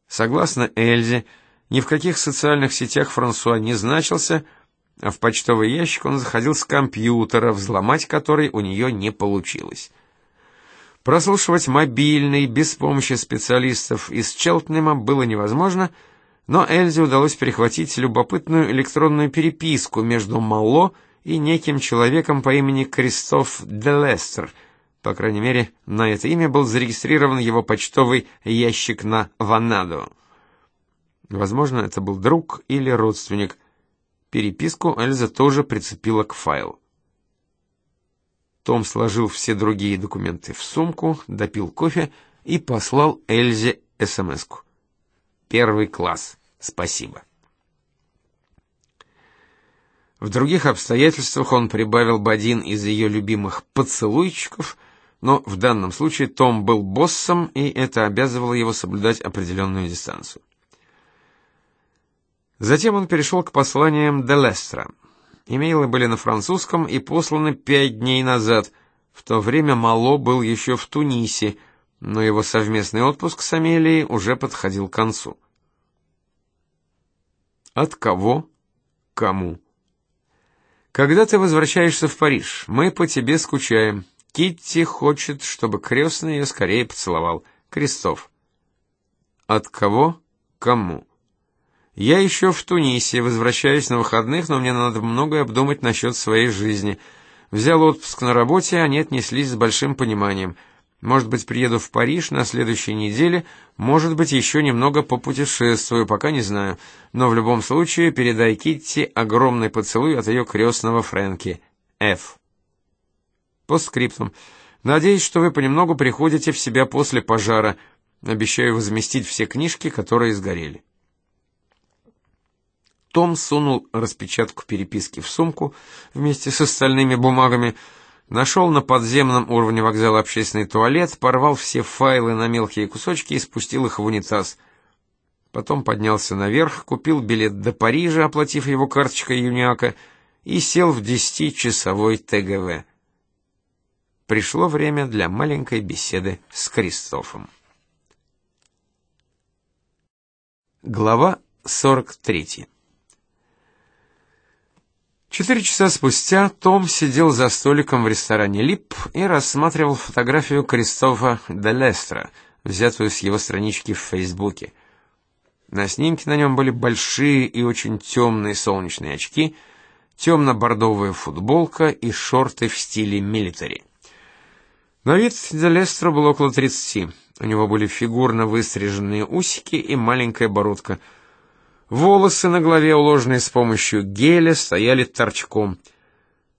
[SPEAKER 1] Согласно Эльзе, ни в каких социальных сетях Франсуа не значился, а в почтовый ящик он заходил с компьютера, взломать который у нее не получилось. Прослушивать мобильный без помощи специалистов из Челтнема было невозможно — но Эльзе удалось перехватить любопытную электронную переписку между Мало и неким человеком по имени Кристоф Делестер. По крайней мере, на это имя был зарегистрирован его почтовый ящик на Ванадо. Возможно, это был друг или родственник. Переписку Эльза тоже прицепила к файлу. Том сложил все другие документы в сумку, допил кофе и послал Эльзе СМС-ку. Первый класс. Спасибо. В других обстоятельствах он прибавил бы один из ее любимых поцелуйчиков, но в данном случае Том был боссом, и это обязывало его соблюдать определенную дистанцию. Затем он перешел к посланиям Делестра. Имейлы были на французском и посланы пять дней назад. В то время Мало был еще в Тунисе, но его совместный отпуск с Амелией уже подходил к концу. От кого? Кому? Когда ты возвращаешься в Париж, мы по тебе скучаем. Китти хочет, чтобы крестный ее скорее поцеловал. Крестов. От кого? Кому? Я еще в Тунисе, возвращаюсь на выходных, но мне надо многое обдумать насчет своей жизни. Взял отпуск на работе, а они отнеслись с большим пониманием — может быть, приеду в Париж на следующей неделе, может быть, еще немного попутешествую, пока не знаю. Но в любом случае передай Китти огромный поцелуй от ее крестного Фрэнки. Ф. Постскриптум. Надеюсь, что вы понемногу приходите в себя после пожара. Обещаю возместить все книжки, которые сгорели. Том сунул распечатку переписки в сумку вместе с остальными бумагами, Нашел на подземном уровне вокзала общественный туалет, порвал все файлы на мелкие кусочки и спустил их в унитаз. Потом поднялся наверх, купил билет до Парижа, оплатив его карточкой юниака, и сел в десятичасовой ТГВ. Пришло время для маленькой беседы с Кристофом. Глава 43 Четыре часа спустя Том сидел за столиком в ресторане «Лип» и рассматривал фотографию Кристофа Делестра, взятую с его странички в Фейсбуке. На снимке на нем были большие и очень темные солнечные очки, темно-бордовая футболка и шорты в стиле милитари. На вид Делестра было около 30. У него были фигурно выстриженные усики и маленькая бородка – Волосы на голове, уложенные с помощью геля, стояли торчком.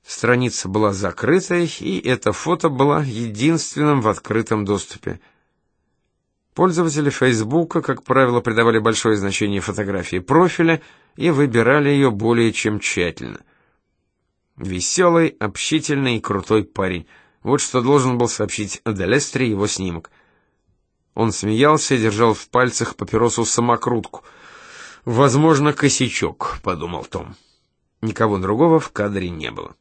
[SPEAKER 1] Страница была закрытой, и это фото было единственным в открытом доступе. Пользователи Фейсбука, как правило, придавали большое значение фотографии профиля и выбирали ее более чем тщательно. Веселый, общительный и крутой парень. Вот что должен был сообщить Делестре его снимок. Он смеялся и держал в пальцах папиросу-самокрутку — Возможно, косячок, подумал Том. Никого другого в кадре не было.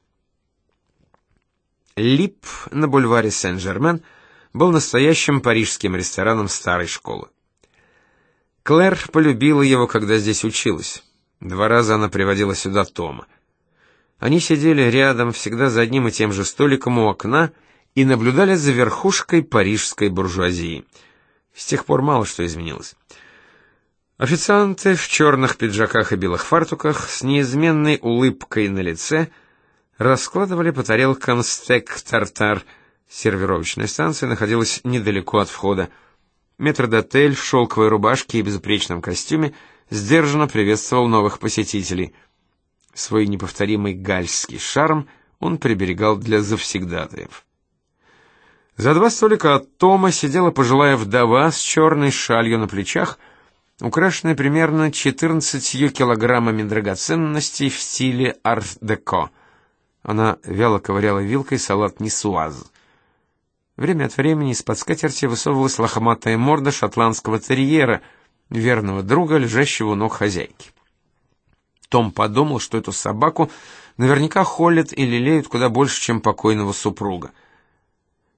[SPEAKER 1] Лип на бульваре Сен-Жермен был настоящим парижским рестораном старой школы. Клэр полюбила его, когда здесь училась. Два раза она приводила сюда Тома. Они сидели рядом, всегда за одним и тем же столиком у окна и наблюдали за верхушкой парижской буржуазии. С тех пор мало что изменилось. Официанты в черных пиджаках и белых фартуках с неизменной улыбкой на лице раскладывали по тарелкам стек-тартар. Сервировочная станция находилась недалеко от входа. Метрдотель в шелковой рубашке и безупречном костюме сдержанно приветствовал новых посетителей. Свой неповторимый гальский шарм он приберегал для завсегдатаев. За два столика от Тома сидела пожилая вдова с черной шалью на плечах — украшенная примерно 14 килограммами драгоценностей в стиле арт-деко. Она вяло ковыряла вилкой салат несуаз. Время от времени из-под скатерти высовывалась лохматая морда шотландского терьера, верного друга, лежащего у ног хозяйки. Том подумал, что эту собаку наверняка холят и лелеют куда больше, чем покойного супруга.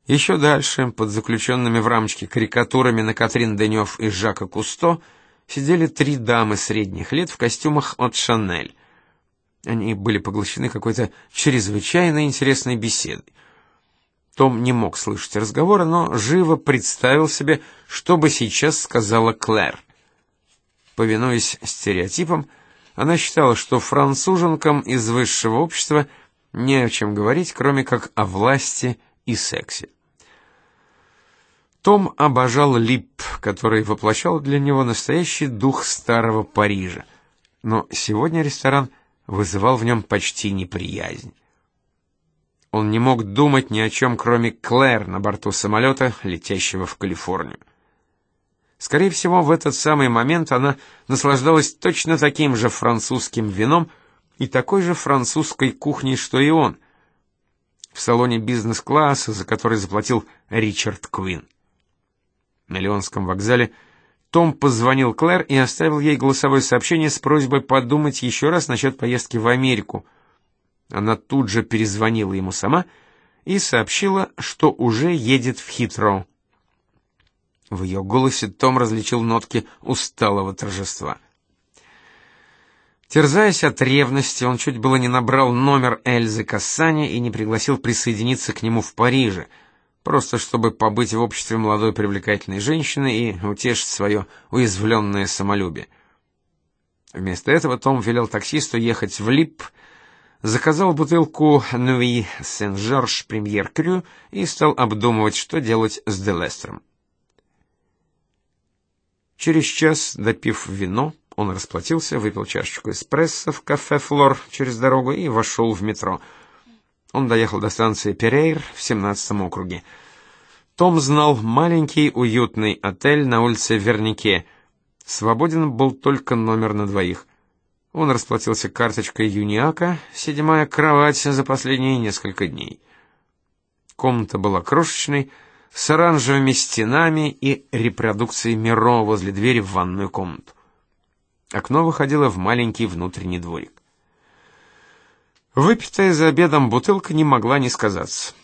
[SPEAKER 1] Еще дальше, под заключенными в рамочке карикатурами на Катрин Денев и Жака Кусто, сидели три дамы средних лет в костюмах от Шанель. Они были поглощены какой-то чрезвычайно интересной беседой. Том не мог слышать разговора, но живо представил себе, что бы сейчас сказала Клэр. Повинуясь стереотипам, она считала, что француженкам из высшего общества не о чем говорить, кроме как о власти и сексе. Том обожал Лип, который воплощал для него настоящий дух старого Парижа, но сегодня ресторан вызывал в нем почти неприязнь. Он не мог думать ни о чем, кроме Клэр на борту самолета, летящего в Калифорнию. Скорее всего, в этот самый момент она наслаждалась точно таким же французским вином и такой же французской кухней, что и он, в салоне бизнес-класса, за который заплатил Ричард Квинн. На Леонском вокзале Том позвонил Клэр и оставил ей голосовое сообщение с просьбой подумать еще раз насчет поездки в Америку. Она тут же перезвонила ему сама и сообщила, что уже едет в Хитроу. В ее голосе Том различил нотки усталого торжества. Терзаясь от ревности, он чуть было не набрал номер Эльзы Кассани и не пригласил присоединиться к нему в Париже — просто чтобы побыть в обществе молодой привлекательной женщины и утешить свое уязвленное самолюбие. Вместо этого Том велел таксисту ехать в Лип, заказал бутылку Нуи Сен-Жорж Премьер Крю и стал обдумывать, что делать с Делестром. Через час, допив вино, он расплатился, выпил чашечку эспрессо в кафе «Флор» через дорогу и вошел в метро — он доехал до станции Перейр в 17 округе. Том знал маленький уютный отель на улице Вернике. Свободен был только номер на двоих. Он расплатился карточкой Юниака, седьмая кровать за последние несколько дней. Комната была крошечной, с оранжевыми стенами и репродукцией Миро возле двери в ванную комнату. Окно выходило в маленький внутренний дворик. Выпитая за обедом бутылка не могла не сказаться.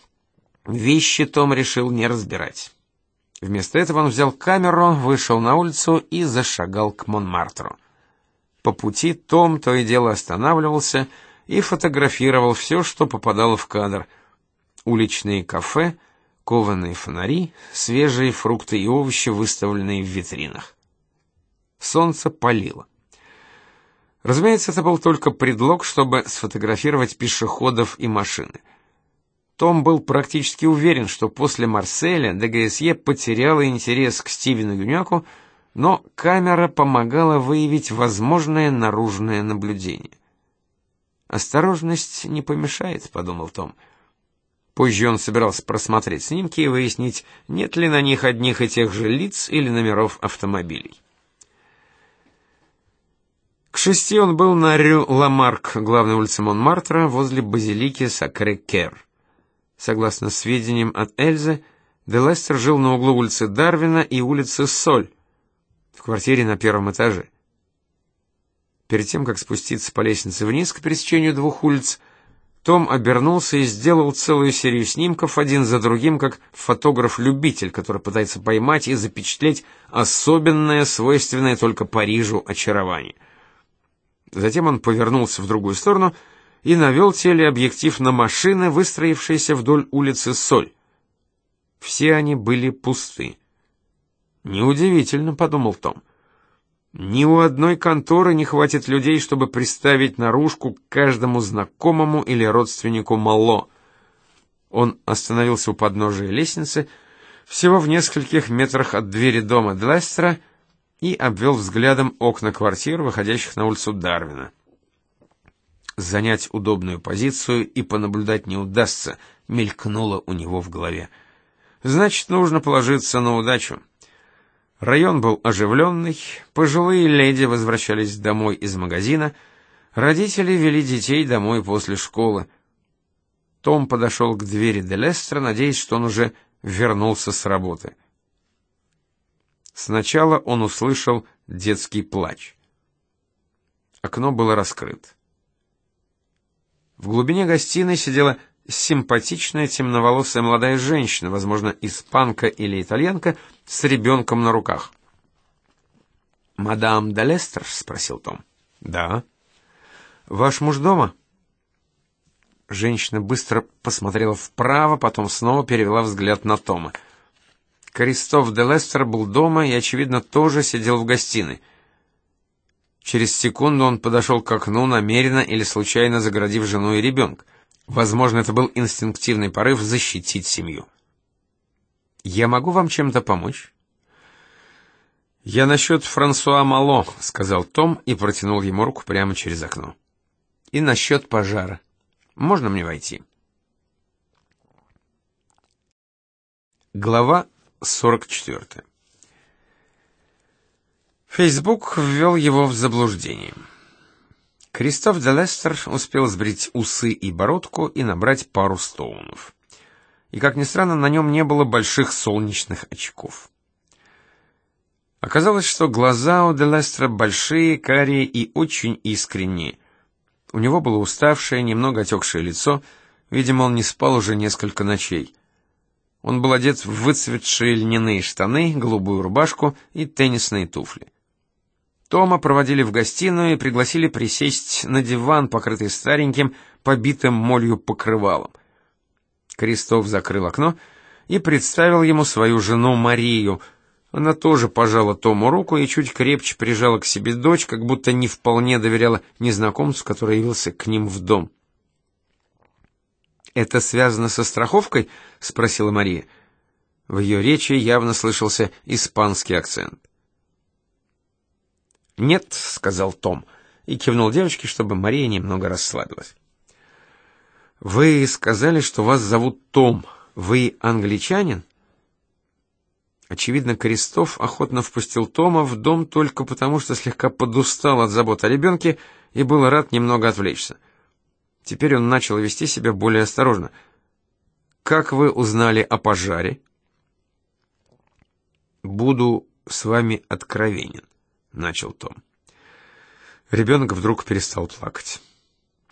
[SPEAKER 1] Вещи Том решил не разбирать. Вместо этого он взял камеру, вышел на улицу и зашагал к Монмартру. По пути Том то и дело останавливался и фотографировал все, что попадало в кадр. Уличные кафе, кованые фонари, свежие фрукты и овощи, выставленные в витринах. Солнце палило. Разумеется, это был только предлог, чтобы сфотографировать пешеходов и машины. Том был практически уверен, что после Марселя ДГСЕ потеряла интерес к Стивену Юняку, но камера помогала выявить возможное наружное наблюдение. «Осторожность не помешает», — подумал Том. Позже он собирался просмотреть снимки и выяснить, нет ли на них одних и тех же лиц или номеров автомобилей. К шести он был на Рю Ламарк, главной улице Монмартра, возле базилики Сакрекер. Согласно сведениям от Эльзы, Делестер жил на углу улицы Дарвина и улицы Соль, в квартире на первом этаже. Перед тем, как спуститься по лестнице вниз к пересечению двух улиц, том обернулся и сделал целую серию снимков один за другим, как фотограф-любитель, который пытается поймать и запечатлеть особенное, свойственное только Парижу очарование. Затем он повернулся в другую сторону и навел телеобъектив на машины, выстроившиеся вдоль улицы Соль. Все они были пусты. «Неудивительно», — подумал Том. «Ни у одной конторы не хватит людей, чтобы приставить наружку к каждому знакомому или родственнику Мало». Он остановился у подножия лестницы, всего в нескольких метрах от двери дома Дластера, — и обвел взглядом окна квартир, выходящих на улицу Дарвина. Занять удобную позицию и понаблюдать не удастся, мелькнуло у него в голове. Значит, нужно положиться на удачу. Район был оживленный, пожилые леди возвращались домой из магазина, родители вели детей домой после школы. Том подошел к двери Делестра, надеясь, что он уже вернулся с работы. Сначала он услышал детский плач. Окно было раскрыто. В глубине гостиной сидела симпатичная темноволосая молодая женщина, возможно, испанка или итальянка, с ребенком на руках. «Мадам Далестер, спросил Том. «Да». «Ваш муж дома?» Женщина быстро посмотрела вправо, потом снова перевела взгляд на Тома. Кристоф де Лестер был дома и, очевидно, тоже сидел в гостиной. Через секунду он подошел к окну, намеренно или случайно загородив жену и ребенка. Возможно, это был инстинктивный порыв защитить семью. «Я могу вам чем-то помочь?» «Я насчет Франсуа Мало», — сказал Том и протянул ему руку прямо через окно. «И насчет пожара. Можно мне войти?» Глава 44. Фейсбук ввел его в заблуждение. Кристоф де Лестер успел сбрить усы и бородку и набрать пару стоунов. И, как ни странно, на нем не было больших солнечных очков. Оказалось, что глаза у де Лестера большие, карие и очень искренние. У него было уставшее, немного отекшее лицо, видимо, он не спал уже несколько ночей. Он был одет в выцветшие льняные штаны, голубую рубашку и теннисные туфли. Тома проводили в гостиную и пригласили присесть на диван, покрытый стареньким, побитым молью покрывалом. Крестов закрыл окно и представил ему свою жену Марию. Она тоже пожала Тому руку и чуть крепче прижала к себе дочь, как будто не вполне доверяла незнакомцу, который явился к ним в дом это связано со страховкой?» — спросила Мария. В ее речи явно слышался испанский акцент. «Нет», — сказал Том, и кивнул девочке, чтобы Мария немного расслабилась. «Вы сказали, что вас зовут Том. Вы англичанин?» Очевидно, Крестов охотно впустил Тома в дом только потому, что слегка подустал от забот о ребенке и был рад немного отвлечься. Теперь он начал вести себя более осторожно. «Как вы узнали о пожаре?» «Буду с вами откровенен», — начал Том. Ребенок вдруг перестал плакать.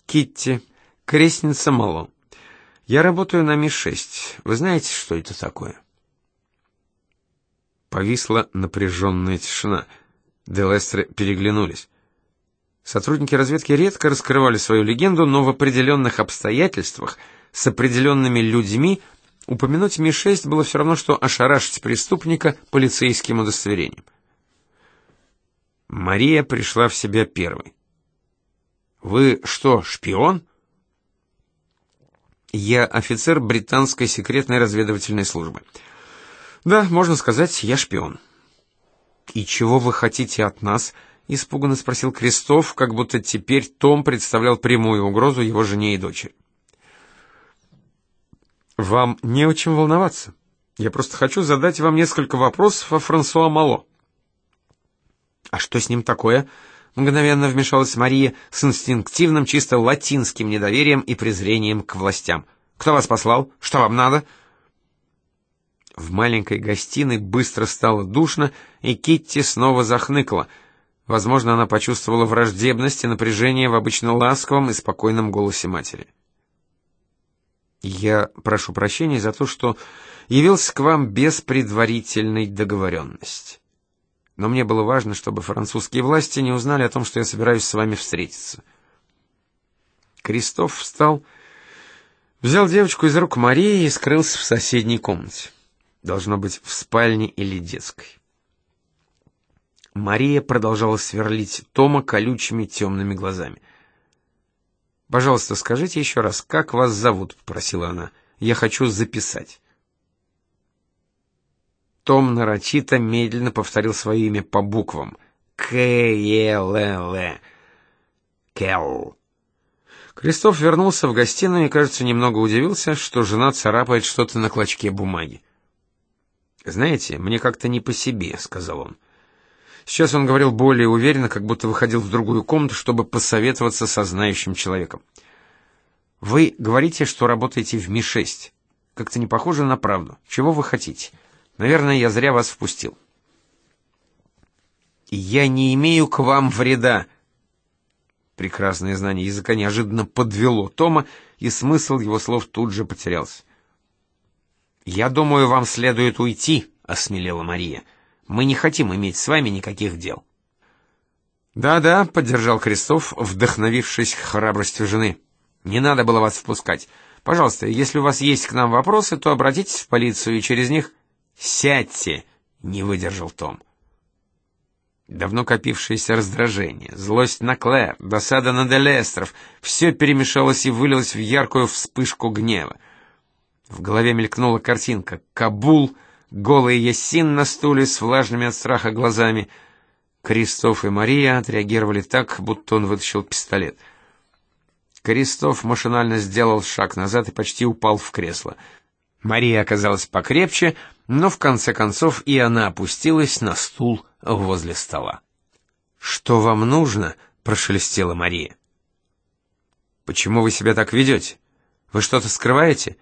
[SPEAKER 1] «Китти, крестница мало. Я работаю на Ми-6. Вы знаете, что это такое?» Повисла напряженная тишина. Делестры переглянулись. Сотрудники разведки редко раскрывали свою легенду, но в определенных обстоятельствах, с определенными людьми, упомянуть Ми-6 было все равно, что ошарашить преступника полицейским удостоверением. Мария пришла в себя первой. «Вы что, шпион?» «Я офицер британской секретной разведывательной службы». «Да, можно сказать, я шпион». «И чего вы хотите от нас?» — испуганно спросил Крестов, как будто теперь Том представлял прямую угрозу его жене и дочери. «Вам не о чем волноваться. Я просто хочу задать вам несколько вопросов о Франсуа Мало». «А что с ним такое?» — мгновенно вмешалась Мария с инстинктивным, чисто латинским недоверием и презрением к властям. «Кто вас послал? Что вам надо?» В маленькой гостиной быстро стало душно, и Китти снова захныкала — Возможно, она почувствовала враждебность и напряжение в обычно ласковом и спокойном голосе матери. «Я прошу прощения за то, что явился к вам без предварительной договоренности. Но мне было важно, чтобы французские власти не узнали о том, что я собираюсь с вами встретиться». Кристоф встал, взял девочку из рук Марии и скрылся в соседней комнате. Должно быть, в спальне или детской. Мария продолжала сверлить Тома колючими темными глазами. «Пожалуйста, скажите еще раз, как вас зовут?» — попросила она. «Я хочу записать». Том нарочито медленно повторил свое имя по буквам. К-Е-Л-Л. Келл. Кристоф вернулся в гостиную и, кажется, немного удивился, что жена царапает что-то на клочке бумаги. «Знаете, мне как-то не по себе», — сказал он. Сейчас он говорил более уверенно, как будто выходил в другую комнату, чтобы посоветоваться со знающим человеком. «Вы говорите, что работаете в Ми-6. Как-то не похоже на правду. Чего вы хотите? Наверное, я зря вас впустил». «Я не имею к вам вреда», Прекрасное знание языка неожиданно подвело Тома, и смысл его слов тут же потерялся. «Я думаю, вам следует уйти», — осмелела Мария. Мы не хотим иметь с вами никаких дел». «Да-да», — поддержал Крестов, вдохновившись храбростью жены. «Не надо было вас впускать. Пожалуйста, если у вас есть к нам вопросы, то обратитесь в полицию и через них...» «Сядьте!» — не выдержал Том. Давно копившееся раздражение, злость на Клэр, досада на Делестров — все перемешалось и вылилось в яркую вспышку гнева. В голове мелькнула картинка «Кабул», голый Ясин на стуле с влажными от страха глазами. Кристоф и Мария отреагировали так, будто он вытащил пистолет. Кристоф машинально сделал шаг назад и почти упал в кресло. Мария оказалась покрепче, но в конце концов и она опустилась на стул возле стола. «Что вам нужно?» — прошелестела Мария. «Почему вы себя так ведете? Вы что-то скрываете?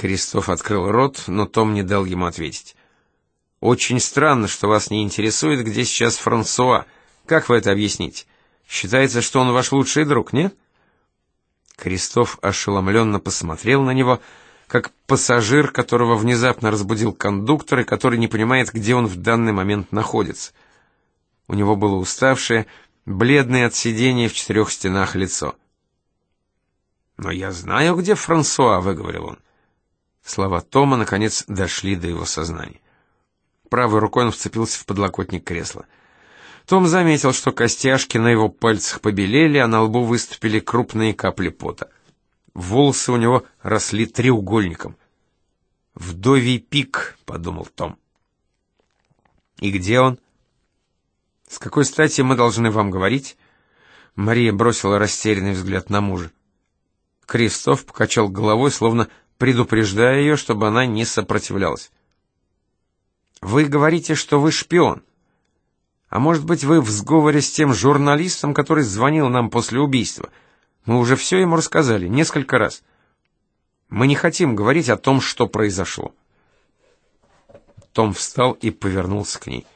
[SPEAKER 1] Крестов открыл рот, но Том не дал ему ответить. «Очень странно, что вас не интересует, где сейчас Франсуа. Как вы это объясните? Считается, что он ваш лучший друг, нет?» Крестов ошеломленно посмотрел на него, как пассажир, которого внезапно разбудил кондуктор и который не понимает, где он в данный момент находится. У него было уставшее, бледное от сидения в четырех стенах лицо. «Но я знаю, где Франсуа», — выговорил он. Слова Тома, наконец, дошли до его сознания. Правой рукой он вцепился в подлокотник кресла. Том заметил, что костяшки на его пальцах побелели, а на лбу выступили крупные капли пота. Волосы у него росли треугольником. «Вдовий пик», — подумал Том. «И где он?» «С какой стати мы должны вам говорить?» Мария бросила растерянный взгляд на мужа. Кристоф покачал головой, словно предупреждая ее, чтобы она не сопротивлялась. «Вы говорите, что вы шпион. А может быть, вы в сговоре с тем журналистом, который звонил нам после убийства? Мы уже все ему рассказали, несколько раз. Мы не хотим говорить о том, что произошло». Том встал и повернулся к ней.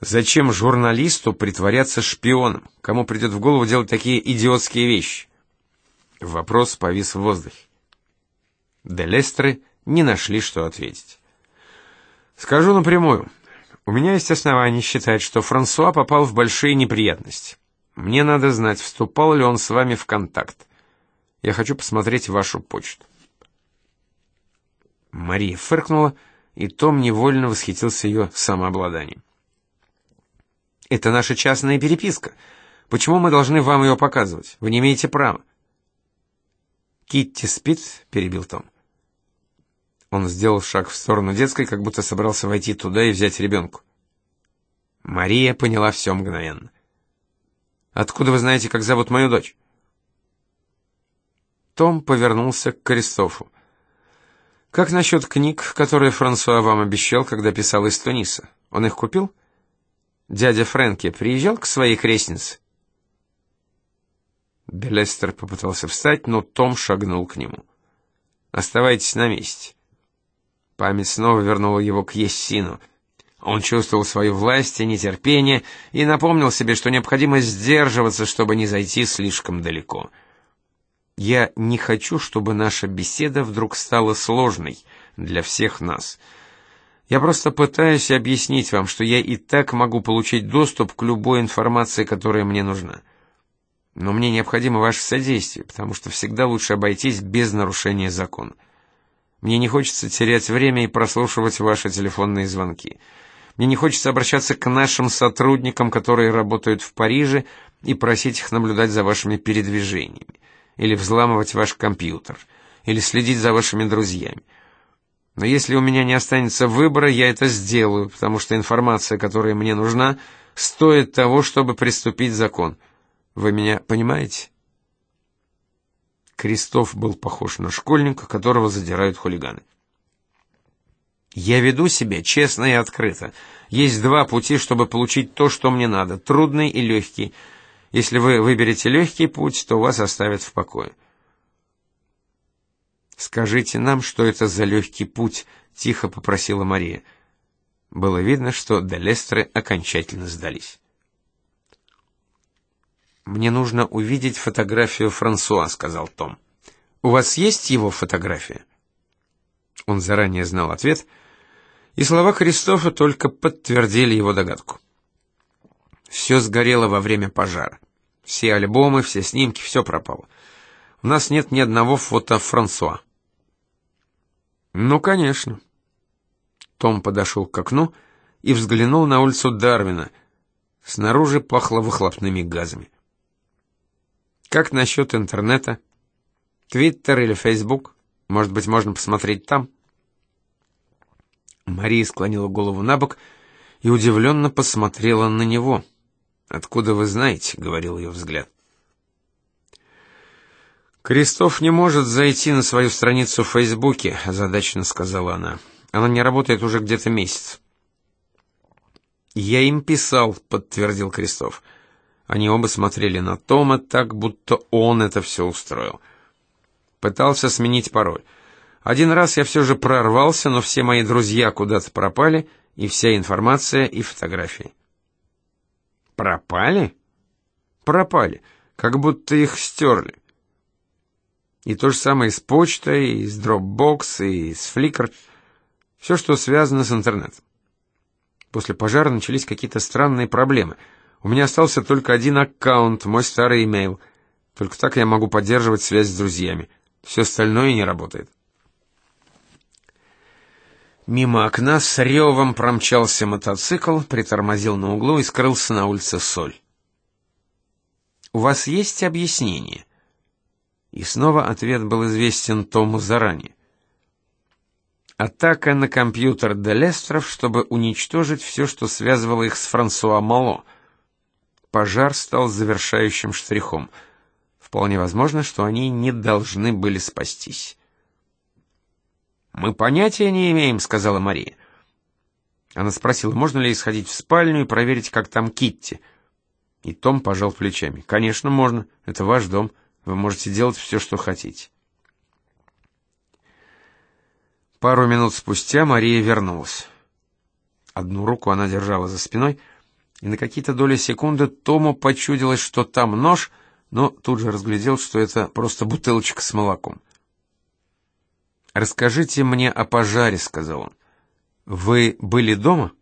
[SPEAKER 1] «Зачем журналисту притворяться шпионом? Кому придет в голову делать такие идиотские вещи?» Вопрос повис в воздухе. Делестры не нашли, что ответить. Скажу напрямую. У меня есть основания считать, что Франсуа попал в большие неприятности. Мне надо знать, вступал ли он с вами в контакт. Я хочу посмотреть вашу почту. Мария фыркнула, и Том невольно восхитился ее самообладанием. «Это наша частная переписка. Почему мы должны вам ее показывать? Вы не имеете права». «Китти спит?» — перебил Том. Он сделал шаг в сторону детской, как будто собрался войти туда и взять ребенку. Мария поняла все мгновенно. «Откуда вы знаете, как зовут мою дочь?» Том повернулся к Кристофу. «Как насчет книг, которые Франсуа вам обещал, когда писал из Туниса? Он их купил?» «Дядя Фрэнки приезжал к своей крестнице?» Белестер попытался встать, но Том шагнул к нему. «Оставайтесь на месте. Память снова вернула его к Ессину. Он чувствовал свою власть и нетерпение и напомнил себе, что необходимо сдерживаться, чтобы не зайти слишком далеко. «Я не хочу, чтобы наша беседа вдруг стала сложной для всех нас. Я просто пытаюсь объяснить вам, что я и так могу получить доступ к любой информации, которая мне нужна. Но мне необходимо ваше содействие, потому что всегда лучше обойтись без нарушения закона». Мне не хочется терять время и прослушивать ваши телефонные звонки. Мне не хочется обращаться к нашим сотрудникам, которые работают в Париже, и просить их наблюдать за вашими передвижениями, или взламывать ваш компьютер, или следить за вашими друзьями. Но если у меня не останется выбора, я это сделаю, потому что информация, которая мне нужна, стоит того, чтобы приступить закон. Вы меня понимаете? Крестов был похож на школьника, которого задирают хулиганы. Я веду себя честно и открыто. Есть два пути, чтобы получить то, что мне надо: трудный и легкий. Если вы выберете легкий путь, то вас оставят в покое. Скажите нам, что это за легкий путь, тихо попросила Мария. Было видно, что Делестры окончательно сдались. «Мне нужно увидеть фотографию Франсуа», — сказал Том. «У вас есть его фотография?» Он заранее знал ответ, и слова Христофа только подтвердили его догадку. Все сгорело во время пожара. Все альбомы, все снимки, все пропало. У нас нет ни одного фото Франсуа. Ну, конечно. Том подошел к окну и взглянул на улицу Дарвина. Снаружи пахло выхлопными газами. Как насчет интернета? Твиттер или Фейсбук? Может быть, можно посмотреть там? Мария склонила голову на бок и удивленно посмотрела на него. «Откуда вы знаете?» — говорил ее взгляд. «Крестов не может зайти на свою страницу в Фейсбуке», — задачно сказала она. «Она не работает уже где-то месяц». «Я им писал», — подтвердил Крестов. «Крестов». Они оба смотрели на Тома так, будто он это все устроил. Пытался сменить пароль. Один раз я все же прорвался, но все мои друзья куда-то пропали, и вся информация, и фотографии. Пропали? Пропали, как будто их стерли. И то же самое с почтой, и с Dropbox, и с Flickr. Все, что связано с интернетом. После пожара начались какие-то странные проблемы — у меня остался только один аккаунт, мой старый имейл. Только так я могу поддерживать связь с друзьями. Все остальное не работает. Мимо окна с ревом промчался мотоцикл, притормозил на углу и скрылся на улице Соль. «У вас есть объяснение?» И снова ответ был известен Тому заранее. Атака на компьютер Делестров, чтобы уничтожить все, что связывало их с Франсуа Мало — пожар стал завершающим штрихом. Вполне возможно, что они не должны были спастись. «Мы понятия не имеем», — сказала Мария. Она спросила, можно ли сходить в спальню и проверить, как там Китти. И Том пожал плечами. «Конечно, можно. Это ваш дом. Вы можете делать все, что хотите». Пару минут спустя Мария вернулась. Одну руку она держала за спиной, — и на какие-то доли секунды Тому почудилось, что там нож, но тут же разглядел, что это просто бутылочка с молоком. «Расскажите мне о пожаре», — сказал он. «Вы были дома?»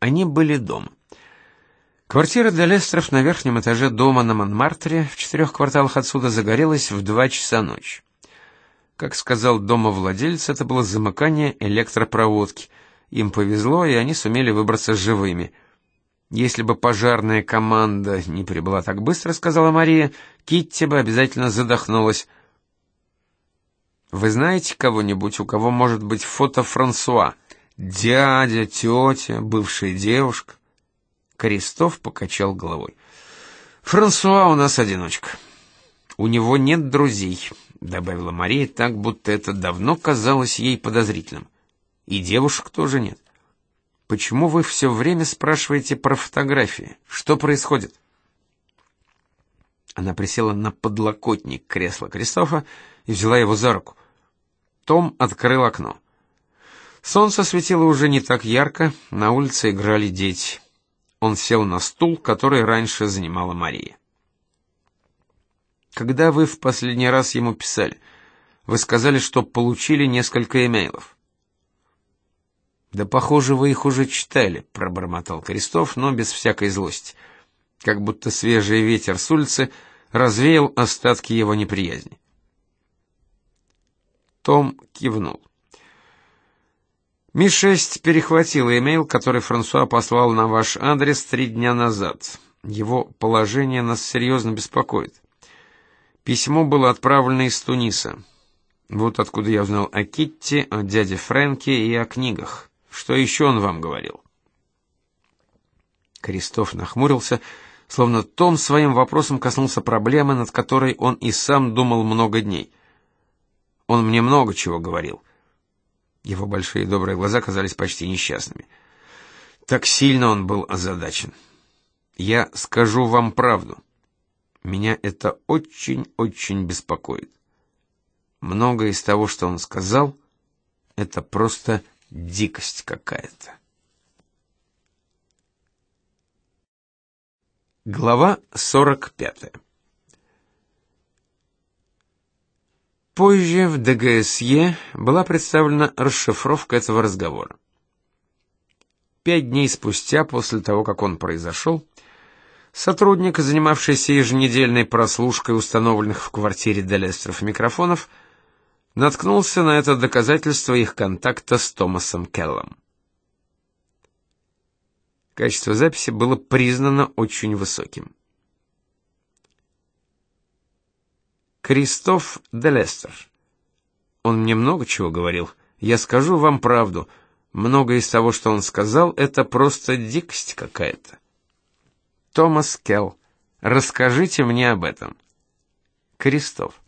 [SPEAKER 1] Они были дома. Квартира Делестров на верхнем этаже дома на Монмартре в четырех кварталах отсюда загорелась в два часа ночи. Как сказал домовладелец, это было замыкание электропроводки — им повезло, и они сумели выбраться живыми. Если бы пожарная команда не прибыла так быстро, сказала Мария, Китти бы обязательно задохнулась. Вы знаете кого-нибудь, у кого может быть фото Франсуа? Дядя, тетя, бывшая девушка? Крестов покачал головой. Франсуа у нас одиночка. У него нет друзей, добавила Мария так, будто это давно казалось ей подозрительным. И девушек тоже нет. Почему вы все время спрашиваете про фотографии? Что происходит? Она присела на подлокотник кресла Кристофа и взяла его за руку. Том открыл окно. Солнце светило уже не так ярко, на улице играли дети. Он сел на стул, который раньше занимала Мария. Когда вы в последний раз ему писали? Вы сказали, что получили несколько имейлов. Да похоже, вы их уже читали, пробормотал Крестов, но без всякой злости, как будто свежий ветер с улицы развеял остатки его неприязни. Том кивнул. Ми-6 перехватила имейл, который Франсуа послал на ваш адрес три дня назад. Его положение нас серьезно беспокоит. Письмо было отправлено из Туниса. Вот откуда я узнал о Китти, о дяде Френке и о книгах. Что еще он вам говорил? Кристоф нахмурился, словно Том своим вопросом коснулся проблемы, над которой он и сам думал много дней. Он мне много чего говорил. Его большие добрые глаза казались почти несчастными. Так сильно он был озадачен. Я скажу вам правду. Меня это очень-очень беспокоит. Многое из того, что он сказал, это просто Дикость какая-то. Глава 45. Позже в ДГСЕ была представлена расшифровка этого разговора. Пять дней спустя, после того, как он произошел, сотрудник, занимавшийся еженедельной прослушкой установленных в квартире Делестров микрофонов, наткнулся на это доказательство их контакта с Томасом Келлом. Качество записи было признано очень высоким. Кристоф Делестер. Он мне много чего говорил. Я скажу вам правду. Многое из того, что он сказал, это просто дикость какая-то. Томас Келл. Расскажите мне об этом. Кристоф.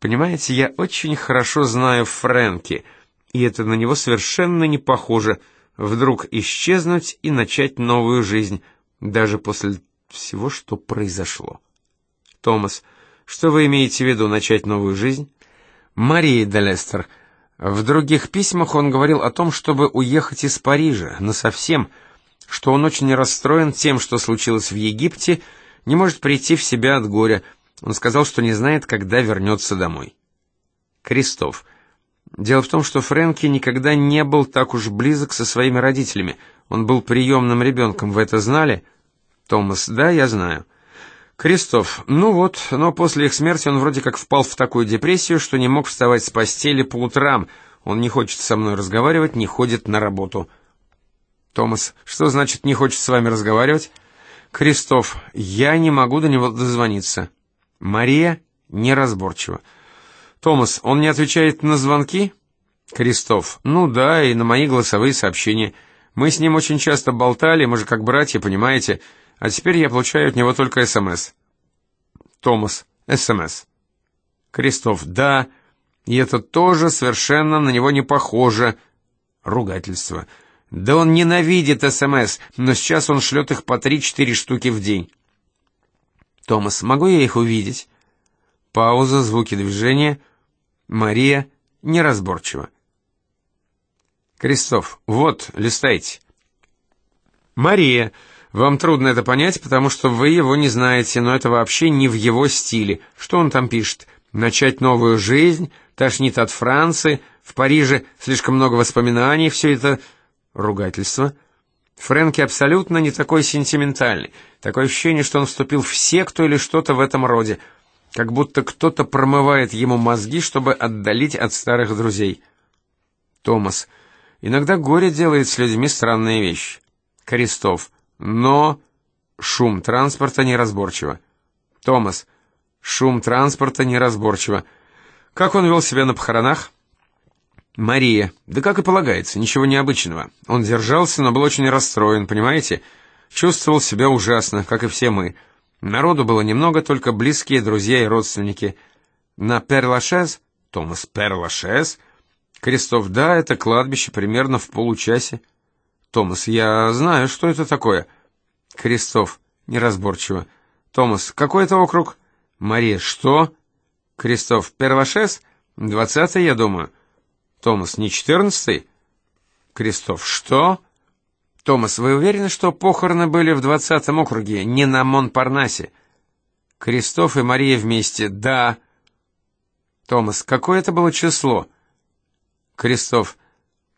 [SPEAKER 1] Понимаете, я очень хорошо знаю Фрэнки, и это на него совершенно не похоже вдруг исчезнуть и начать новую жизнь, даже после всего, что произошло. Томас, что вы имеете в виду начать новую жизнь? Мария Делестер. В других письмах он говорил о том, чтобы уехать из Парижа насовсем, что он очень расстроен тем, что случилось в Египте, не может прийти в себя от горя. Он сказал, что не знает, когда вернется домой. Крестов. Дело в том, что Фрэнки никогда не был так уж близок со своими родителями. Он был приемным ребенком, вы это знали? Томас. Да, я знаю. Крестов. Ну вот, но после их смерти он вроде как впал в такую депрессию, что не мог вставать с постели по утрам. Он не хочет со мной разговаривать, не ходит на работу. Томас. Что значит не хочет с вами разговаривать? Крестов. Я не могу до него дозвониться. Мария неразборчива. «Томас, он не отвечает на звонки?» «Крестов, ну да, и на мои голосовые сообщения. Мы с ним очень часто болтали, мы же как братья, понимаете? А теперь я получаю от него только СМС». «Томас, СМС». «Крестов, да, и это тоже совершенно на него не похоже». Ругательство. «Да он ненавидит СМС, но сейчас он шлет их по три-четыре штуки в день». «Томас, могу я их увидеть?» Пауза, звуки движения. Мария неразборчиво. «Кристоф, вот, листайте». «Мария, вам трудно это понять, потому что вы его не знаете, но это вообще не в его стиле. Что он там пишет? Начать новую жизнь, тошнит от Франции, в Париже слишком много воспоминаний, все это ругательство». Фрэнки абсолютно не такой сентиментальный. Такое ощущение, что он вступил в секту или что-то в этом роде. Как будто кто-то промывает ему мозги, чтобы отдалить от старых друзей. Томас. Иногда горе делает с людьми странные вещи. Крестов. Но шум транспорта неразборчиво. Томас. Шум транспорта неразборчиво. Как он вел себя на похоронах? Мария. Да как и полагается, ничего необычного. Он держался, но был очень расстроен, понимаете? Чувствовал себя ужасно, как и все мы. Народу было немного, только близкие друзья и родственники. На Перлашез, Томас Перлашез, Кристоф, да, это кладбище примерно в получасе. Томас, я знаю, что это такое. Кристоф, неразборчиво. Томас, какой это округ? Мария, что? Кристоф, Перлашез? Двадцатый, я думаю. Томас не четырнадцатый? Крестов. Что? Томас, вы уверены, что похороны были в двадцатом округе, не на Монпарнасе? Крестов и Мария вместе. Да. Томас. Какое это было число? Крестов.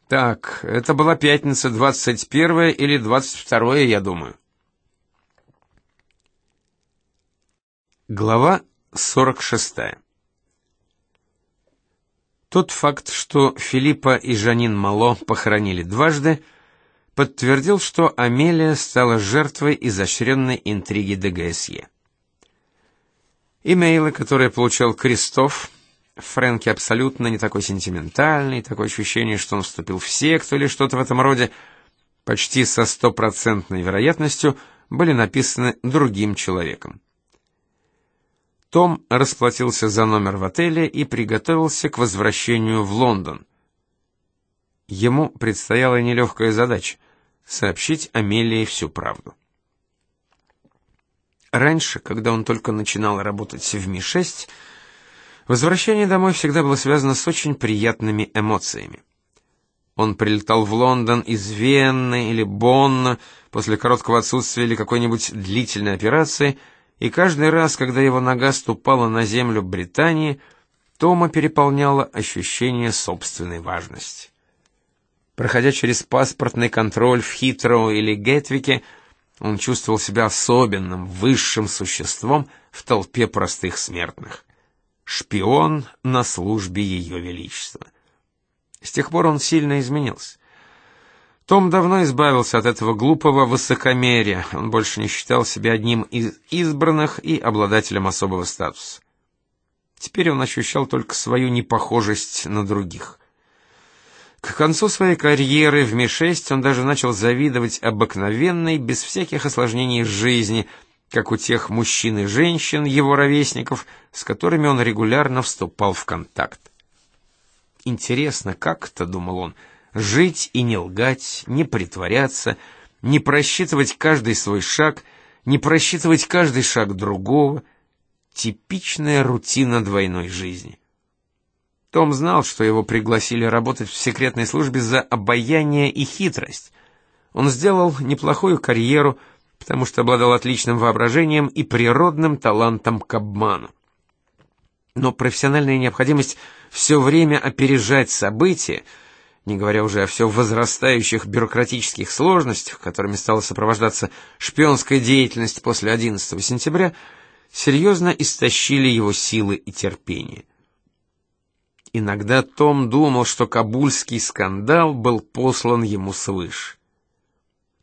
[SPEAKER 1] Так, это была пятница, 21 или 22, я думаю. Глава 46. Тот факт, что Филиппа и Жанин Мало похоронили дважды, подтвердил, что Амелия стала жертвой изощренной интриги ДГСЕ. Имейлы, которые получал Крестов, Фрэнки абсолютно не такой сентиментальный, такое ощущение, что он вступил в секту или что-то в этом роде, почти со стопроцентной вероятностью были написаны другим человеком. Том расплатился за номер в отеле и приготовился к возвращению в Лондон. Ему предстояла нелегкая задача сообщить Амелии всю правду. Раньше, когда он только начинал работать в Ми-6, возвращение домой всегда было связано с очень приятными эмоциями. Он прилетал в Лондон из Вены или Бонна после короткого отсутствия или какой-нибудь длительной операции – и каждый раз, когда его нога ступала на землю Британии, Тома переполняло ощущение собственной важности. Проходя через паспортный контроль в Хитроу или Гетвике, он чувствовал себя особенным, высшим существом в толпе простых смертных. Шпион на службе Ее Величества. С тех пор он сильно изменился. Том давно избавился от этого глупого высокомерия. Он больше не считал себя одним из избранных и обладателем особого статуса. Теперь он ощущал только свою непохожесть на других. К концу своей карьеры в Ми-6 он даже начал завидовать обыкновенной, без всяких осложнений жизни, как у тех мужчин и женщин, его ровесников, с которыми он регулярно вступал в контакт. «Интересно, как это?» — думал он — Жить и не лгать, не притворяться, не просчитывать каждый свой шаг, не просчитывать каждый шаг другого. Типичная рутина двойной жизни. Том знал, что его пригласили работать в секретной службе за обаяние и хитрость. Он сделал неплохую карьеру, потому что обладал отличным воображением и природным талантом к обману. Но профессиональная необходимость все время опережать события — не говоря уже о все возрастающих бюрократических сложностях, которыми стала сопровождаться шпионская деятельность после 11 сентября, серьезно истощили его силы и терпение. Иногда Том думал, что кабульский скандал был послан ему свыше.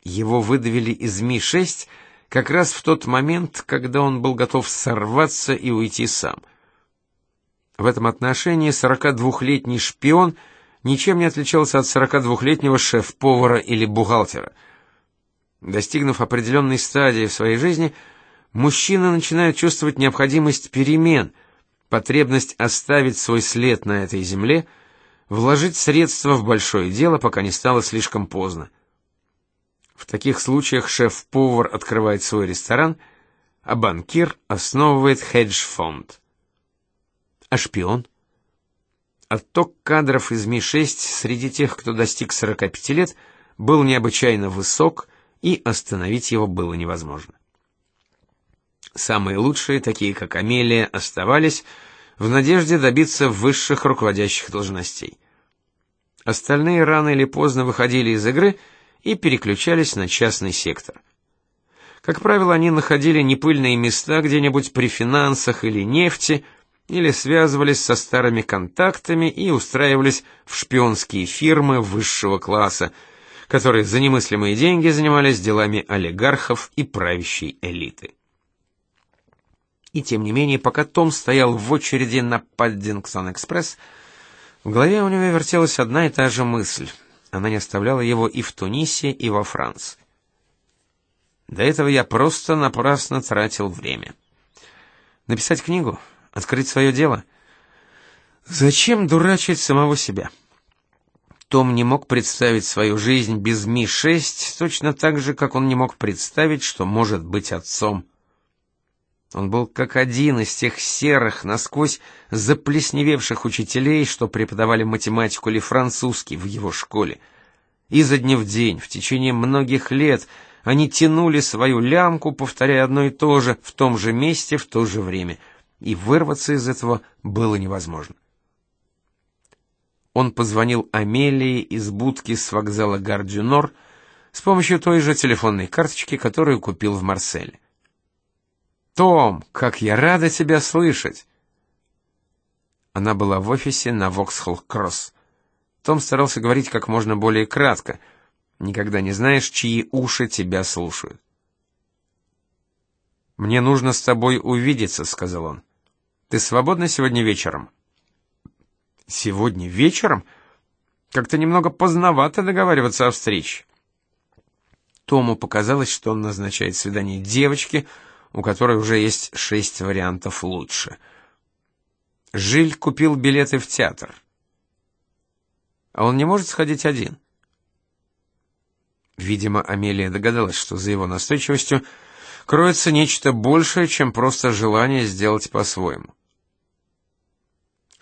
[SPEAKER 1] Его выдавили из Ми-6 как раз в тот момент, когда он был готов сорваться и уйти сам. В этом отношении 42-летний шпион – ничем не отличался от 42-летнего шеф-повара или бухгалтера. Достигнув определенной стадии в своей жизни, мужчина начинает чувствовать необходимость перемен, потребность оставить свой след на этой земле, вложить средства в большое дело, пока не стало слишком поздно. В таких случаях шеф-повар открывает свой ресторан, а банкир основывает хедж-фонд. А шпион – Отток кадров из Ми-6 среди тех, кто достиг 45 лет, был необычайно высок, и остановить его было невозможно. Самые лучшие, такие как Амелия, оставались в надежде добиться высших руководящих должностей. Остальные рано или поздно выходили из игры и переключались на частный сектор. Как правило, они находили непыльные места где-нибудь при финансах или нефти, или связывались со старыми контактами и устраивались в шпионские фирмы высшего класса, которые за немыслимые деньги занимались делами олигархов и правящей элиты. И тем не менее, пока Том стоял в очереди на Паддингтон-экспресс, в голове у него вертелась одна и та же мысль. Она не оставляла его и в Тунисе, и во Франции. До этого я просто напрасно тратил время. Написать книгу? Открыть свое дело? Зачем дурачить самого себя? Том не мог представить свою жизнь без Ми-6, точно так же, как он не мог представить, что может быть отцом. Он был как один из тех серых, насквозь заплесневевших учителей, что преподавали математику или французский в его школе. Изо дня в день, в течение многих лет, они тянули свою лямку, повторяя одно и то же, в том же месте, в то же время — и вырваться из этого было невозможно. Он позвонил Амелии из будки с вокзала Гардюнор с помощью той же телефонной карточки, которую купил в Марселе. «Том, как я рада тебя слышать!» Она была в офисе на Воксхолл-Кросс. Том старался говорить как можно более кратко. Никогда не знаешь, чьи уши тебя слушают. «Мне нужно с тобой увидеться», — сказал он. Ты свободна сегодня вечером? Сегодня вечером? Как-то немного поздновато договариваться о встрече. Тому показалось, что он назначает свидание девочки, у которой уже есть шесть вариантов лучше. Жиль купил билеты в театр. А он не может сходить один. Видимо, Амелия догадалась, что за его настойчивостью кроется нечто большее, чем просто желание сделать по-своему.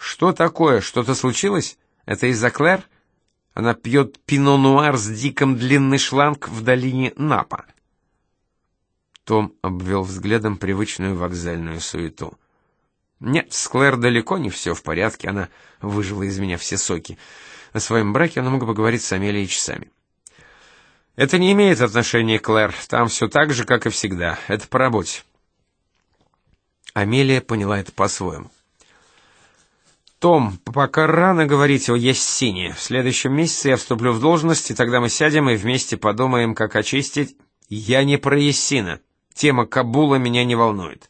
[SPEAKER 1] «Что такое? Что-то случилось? Это из-за Клэр? Она пьет пино-нуар с диком длинный шланг в долине Напа». Том обвел взглядом привычную вокзальную суету. «Нет, с Клэр далеко не все в порядке, она выжила из меня все соки. На своем браке она могла поговорить с Амелией часами». «Это не имеет отношения, к Клэр, там все так же, как и всегда. Это по работе». Амелия поняла это по-своему. Том, пока рано говорить о Ессине. В следующем месяце я вступлю в должность, и тогда мы сядем и вместе подумаем, как очистить. Я не про Ессина. Тема Кабула меня не волнует.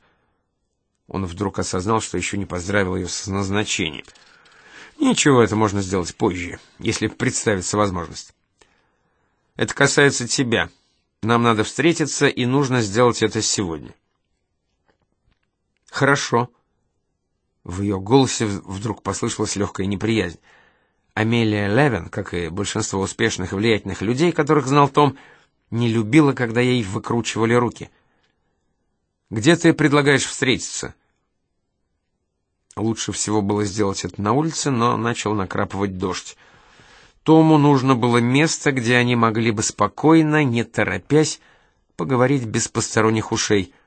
[SPEAKER 1] Он вдруг осознал, что еще не поздравил ее с назначением. Ничего, это можно сделать позже, если представится возможность. Это касается тебя. Нам надо встретиться, и нужно сделать это сегодня. Хорошо. В ее голосе вдруг послышалась легкая неприязнь. Амелия Левин, как и большинство успешных и влиятельных людей, которых знал Том, не любила, когда ей выкручивали руки. «Где ты предлагаешь встретиться?» Лучше всего было сделать это на улице, но начал накрапывать дождь. Тому нужно было место, где они могли бы спокойно, не торопясь, поговорить без посторонних ушей —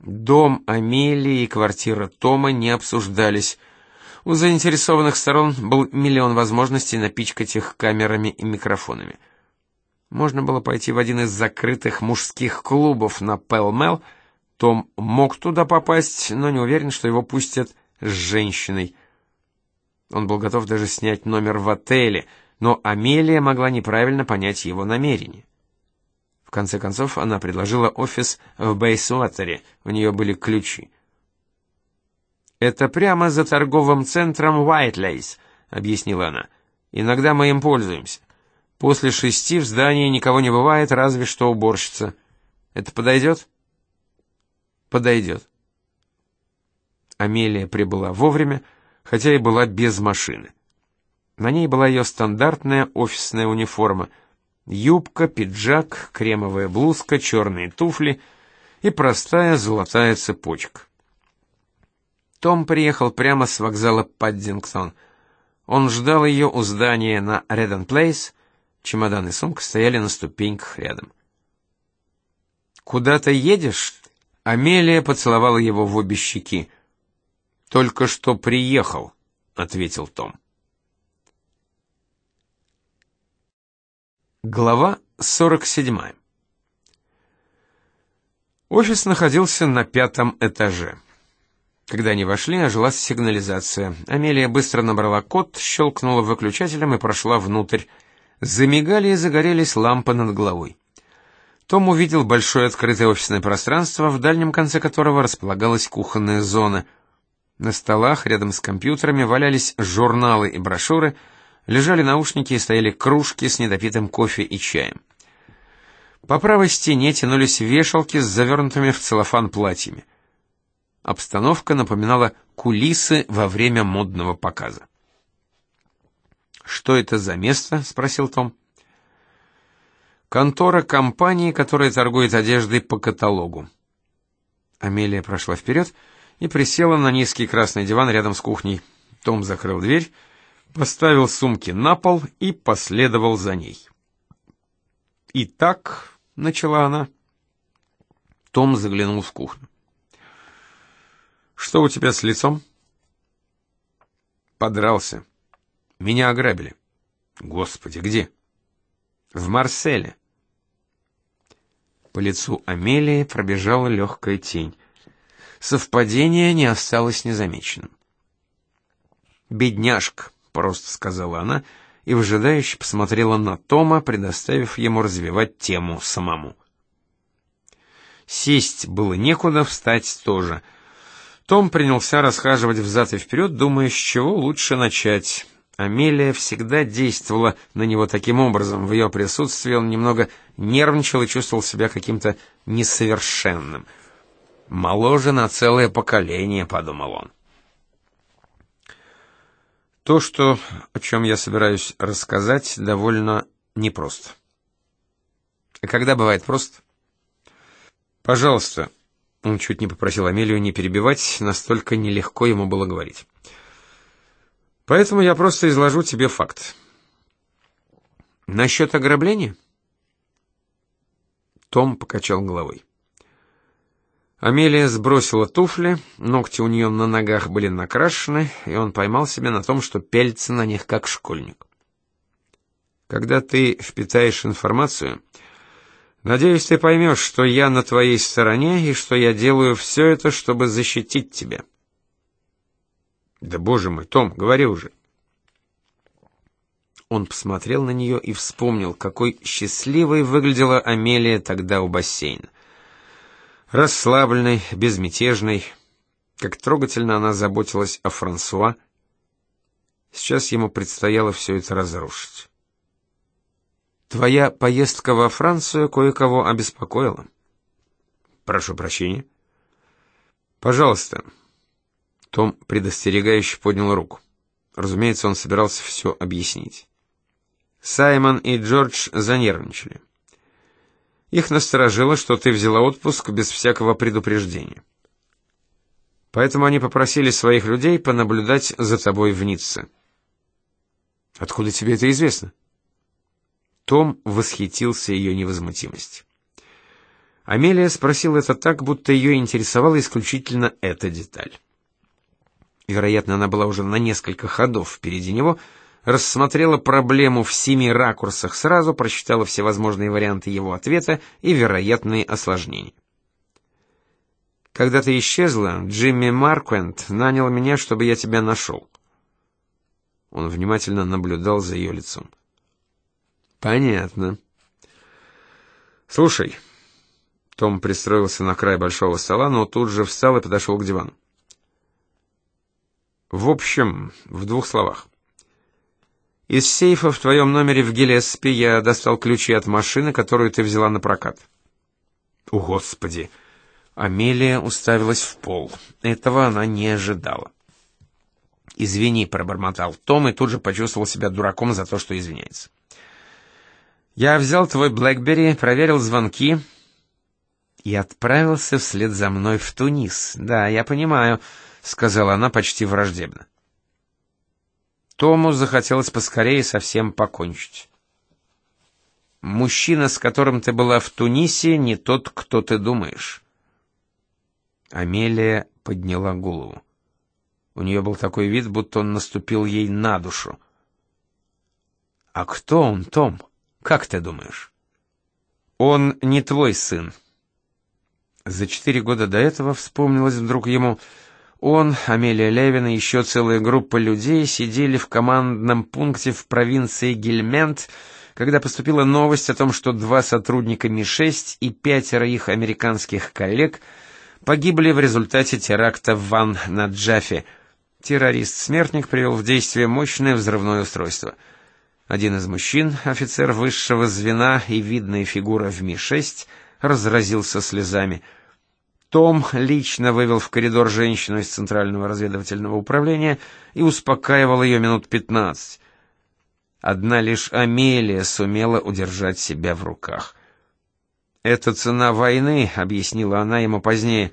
[SPEAKER 1] Дом Амелии и квартира Тома не обсуждались. У заинтересованных сторон был миллион возможностей напичкать их камерами и микрофонами. Можно было пойти в один из закрытых мужских клубов на Пелмел. Том мог туда попасть, но не уверен, что его пустят с женщиной. Он был готов даже снять номер в отеле, но Амелия могла неправильно понять его намерение. В конце концов, она предложила офис в Бейсуатере, у нее были ключи. «Это прямо за торговым центром Уайтлейс», — объяснила она. «Иногда мы им пользуемся. После шести в здании никого не бывает, разве что уборщица. Это подойдет?» «Подойдет». Амелия прибыла вовремя, хотя и была без машины. На ней была ее стандартная офисная униформа — Юбка, пиджак, кремовая блузка, черные туфли и простая золотая цепочка. Том приехал прямо с вокзала Паддингтон. Он ждал ее у здания на Редден Плейс. Чемодан и сумка стояли на ступеньках рядом. «Куда ты едешь?» Амелия поцеловала его в обе щеки. «Только что приехал», — ответил Том. Глава 47. Офис находился на пятом этаже. Когда они вошли, ожилась сигнализация. Амелия быстро набрала код, щелкнула выключателем и прошла внутрь. Замигали и загорелись лампы над головой. Том увидел большое открытое офисное пространство, в дальнем конце которого располагалась кухонная зона. На столах рядом с компьютерами валялись журналы и брошюры — лежали наушники и стояли кружки с недопитым кофе и чаем. По правой стене тянулись вешалки с завернутыми в целлофан платьями. Обстановка напоминала кулисы во время модного показа. «Что это за место?» — спросил Том. «Контора компании, которая торгует одеждой по каталогу». Амелия прошла вперед и присела на низкий красный диван рядом с кухней. Том закрыл дверь поставил сумки на пол и последовал за ней. «Итак», — начала она. Том заглянул в кухню. «Что у тебя с лицом?» «Подрался. Меня ограбили». «Господи, где?» «В Марселе». По лицу Амелии пробежала легкая тень. Совпадение не осталось незамеченным. «Бедняжка», просто сказала она и выжидающе посмотрела на Тома, предоставив ему развивать тему самому. Сесть было некуда, встать тоже. Том принялся расхаживать взад и вперед, думая, с чего лучше начать. Амелия всегда действовала на него таким образом. В ее присутствии он немного нервничал и чувствовал себя каким-то несовершенным. «Моложе на целое поколение», — подумал он. То, что, о чем я собираюсь рассказать, довольно непросто. А когда бывает просто? Пожалуйста. Он чуть не попросил Амелию не перебивать, настолько нелегко ему было говорить. Поэтому я просто изложу тебе факт. Насчет ограбления? Том покачал головой. Амелия сбросила туфли, ногти у нее на ногах были накрашены, и он поймал себя на том, что пялится на них как школьник. Когда ты впитаешь информацию, надеюсь, ты поймешь, что я на твоей стороне и что я делаю все это, чтобы защитить тебя. Да боже мой, Том, говори уже. Он посмотрел на нее и вспомнил, какой счастливой выглядела Амелия тогда у бассейна расслабленной, безмятежной. Как трогательно она заботилась о Франсуа. Сейчас ему предстояло все это разрушить. Твоя поездка во Францию кое-кого обеспокоила. Прошу прощения. Пожалуйста. Том предостерегающе поднял руку. Разумеется, он собирался все объяснить. Саймон и Джордж занервничали. Их насторожило, что ты взяла отпуск без всякого предупреждения. Поэтому они попросили своих людей понаблюдать за тобой в Ницце. Откуда тебе это известно? Том восхитился ее невозмутимостью. Амелия спросила это так, будто ее интересовала исключительно эта деталь. Вероятно, она была уже на несколько ходов впереди него, рассмотрела проблему в семи ракурсах сразу, просчитала всевозможные варианты его ответа и вероятные осложнения. Когда ты исчезла, Джимми Марквент нанял меня, чтобы я тебя нашел. Он внимательно наблюдал за ее лицом. Понятно. Слушай, Том пристроился на край большого стола, но тут же встал и подошел к дивану. В общем, в двух словах. Из сейфа в твоем номере в Гелеспи я достал ключи от машины, которую ты взяла на прокат. О, Господи! Амелия уставилась в пол. Этого она не ожидала. «Извини», — пробормотал Том и тут же почувствовал себя дураком за то, что извиняется. «Я взял твой Блэкбери, проверил звонки и отправился вслед за мной в Тунис. Да, я понимаю», — сказала она почти враждебно. Тому захотелось поскорее совсем покончить. «Мужчина, с которым ты была в Тунисе, не тот, кто ты думаешь». Амелия подняла голову. У нее был такой вид, будто он наступил ей на душу. «А кто он, Том? Как ты думаешь?» «Он не твой сын». За четыре года до этого вспомнилось вдруг ему... Он, Амелия Левина и еще целая группа людей сидели в командном пункте в провинции Гельмент, когда поступила новость о том, что два сотрудника Ми-6 и пятеро их американских коллег погибли в результате теракта в Ван на Джафе. Террорист-смертник привел в действие мощное взрывное устройство. Один из мужчин, офицер высшего звена и видная фигура в Ми-6, разразился слезами – том лично вывел в коридор женщину из Центрального разведывательного управления и успокаивал ее минут пятнадцать. Одна лишь Амелия сумела удержать себя в руках. «Это цена войны», — объяснила она ему позднее.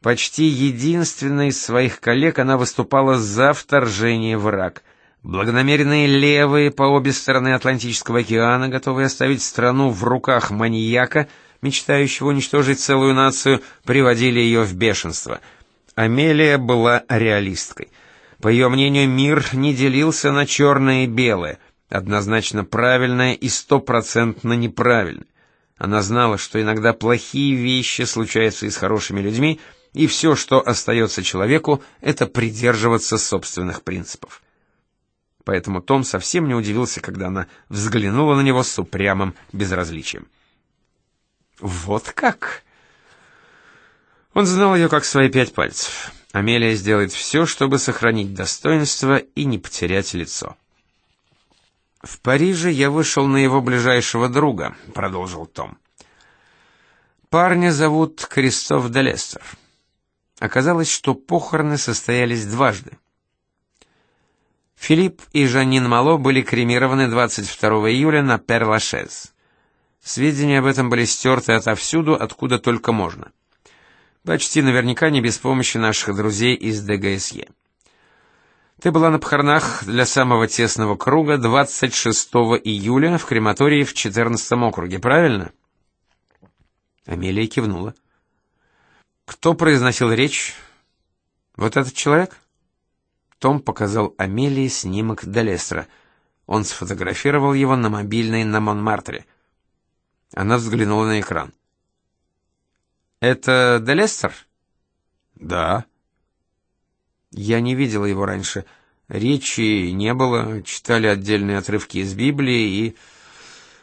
[SPEAKER 1] «Почти единственной из своих коллег она выступала за вторжение в Ирак». Благонамеренные левые по обе стороны Атлантического океана, готовые оставить страну в руках маньяка — мечтающего уничтожить целую нацию, приводили ее в бешенство. Амелия была реалисткой. По ее мнению, мир не делился на черное и белое, однозначно правильное и стопроцентно неправильное. Она знала, что иногда плохие вещи случаются и с хорошими людьми, и все, что остается человеку, это придерживаться собственных принципов. Поэтому Том совсем не удивился, когда она взглянула на него с упрямым безразличием. Вот как? Он знал ее как свои пять пальцев. Амелия сделает все, чтобы сохранить достоинство и не потерять лицо. В Париже я вышел на его ближайшего друга, продолжил Том. Парня зовут Кристоф Делестер. Оказалось, что похороны состоялись дважды. Филипп и Жанин Мало были кремированы 22 июля на Пер-Лашез. Сведения об этом были стерты отовсюду, откуда только можно. Почти наверняка не без помощи наших друзей из ДГСЕ. Ты была на похоронах для самого тесного круга 26 июля в крематории в 14 округе, правильно? Амелия кивнула. Кто произносил речь? Вот этот человек? Том показал Амелии снимок Далестра. Он сфотографировал его на мобильной на Монмартре. Она взглянула на экран. «Это Делестер?» «Да». «Я не видела его раньше. Речи не было, читали отдельные отрывки из Библии и...»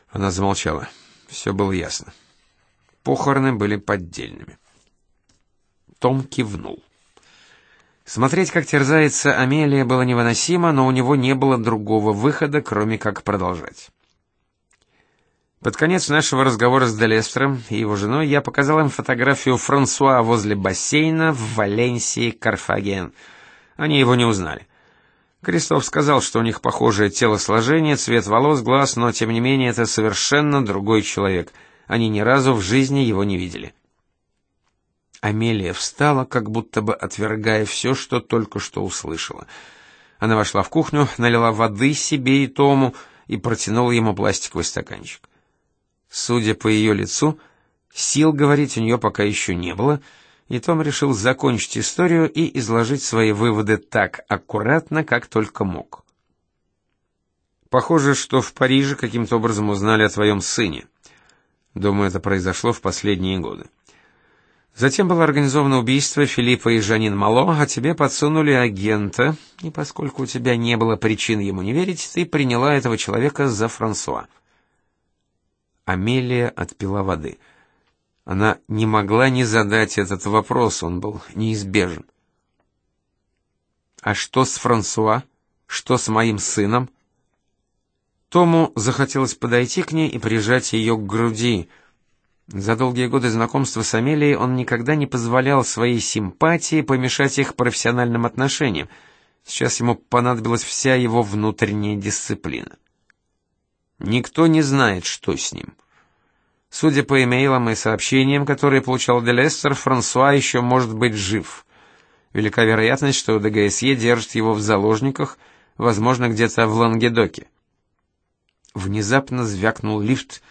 [SPEAKER 1] Она замолчала. Все было ясно. Похороны были поддельными. Том кивнул. Смотреть, как терзается Амелия, было невыносимо, но у него не было другого выхода, кроме как продолжать. Под конец нашего разговора с Делестром и его женой я показал им фотографию Франсуа возле бассейна в Валенсии, Карфаген. Они его не узнали. Кристоф сказал, что у них похожее телосложение, цвет волос, глаз, но тем не менее это совершенно другой человек. Они ни разу в жизни его не видели. Амелия встала, как будто бы отвергая все, что только что услышала. Она вошла в кухню, налила воды себе и Тому и протянула ему пластиковый стаканчик. Судя по ее лицу, сил говорить у нее пока еще не было, и Том решил закончить историю и изложить свои выводы так аккуратно, как только мог. Похоже, что в Париже каким-то образом узнали о твоем сыне. Думаю, это произошло в последние годы. Затем было организовано убийство Филиппа и Жанин Мало, а тебе подсунули агента, и поскольку у тебя не было причин ему не верить, ты приняла этого человека за Франсуа. Амелия отпила воды. Она не могла не задать этот вопрос, он был неизбежен. А что с Франсуа? Что с моим сыном? Тому захотелось подойти к ней и прижать ее к груди. За долгие годы знакомства с Амелией он никогда не позволял своей симпатии помешать их профессиональным отношениям. Сейчас ему понадобилась вся его внутренняя дисциплина. Никто не знает, что с ним. Судя по имейлам и сообщениям, которые получал Делестер, Франсуа еще может быть жив. Велика вероятность, что ДГСЕ держит его в заложниках, возможно, где-то в Лангедоке. Внезапно звякнул лифт.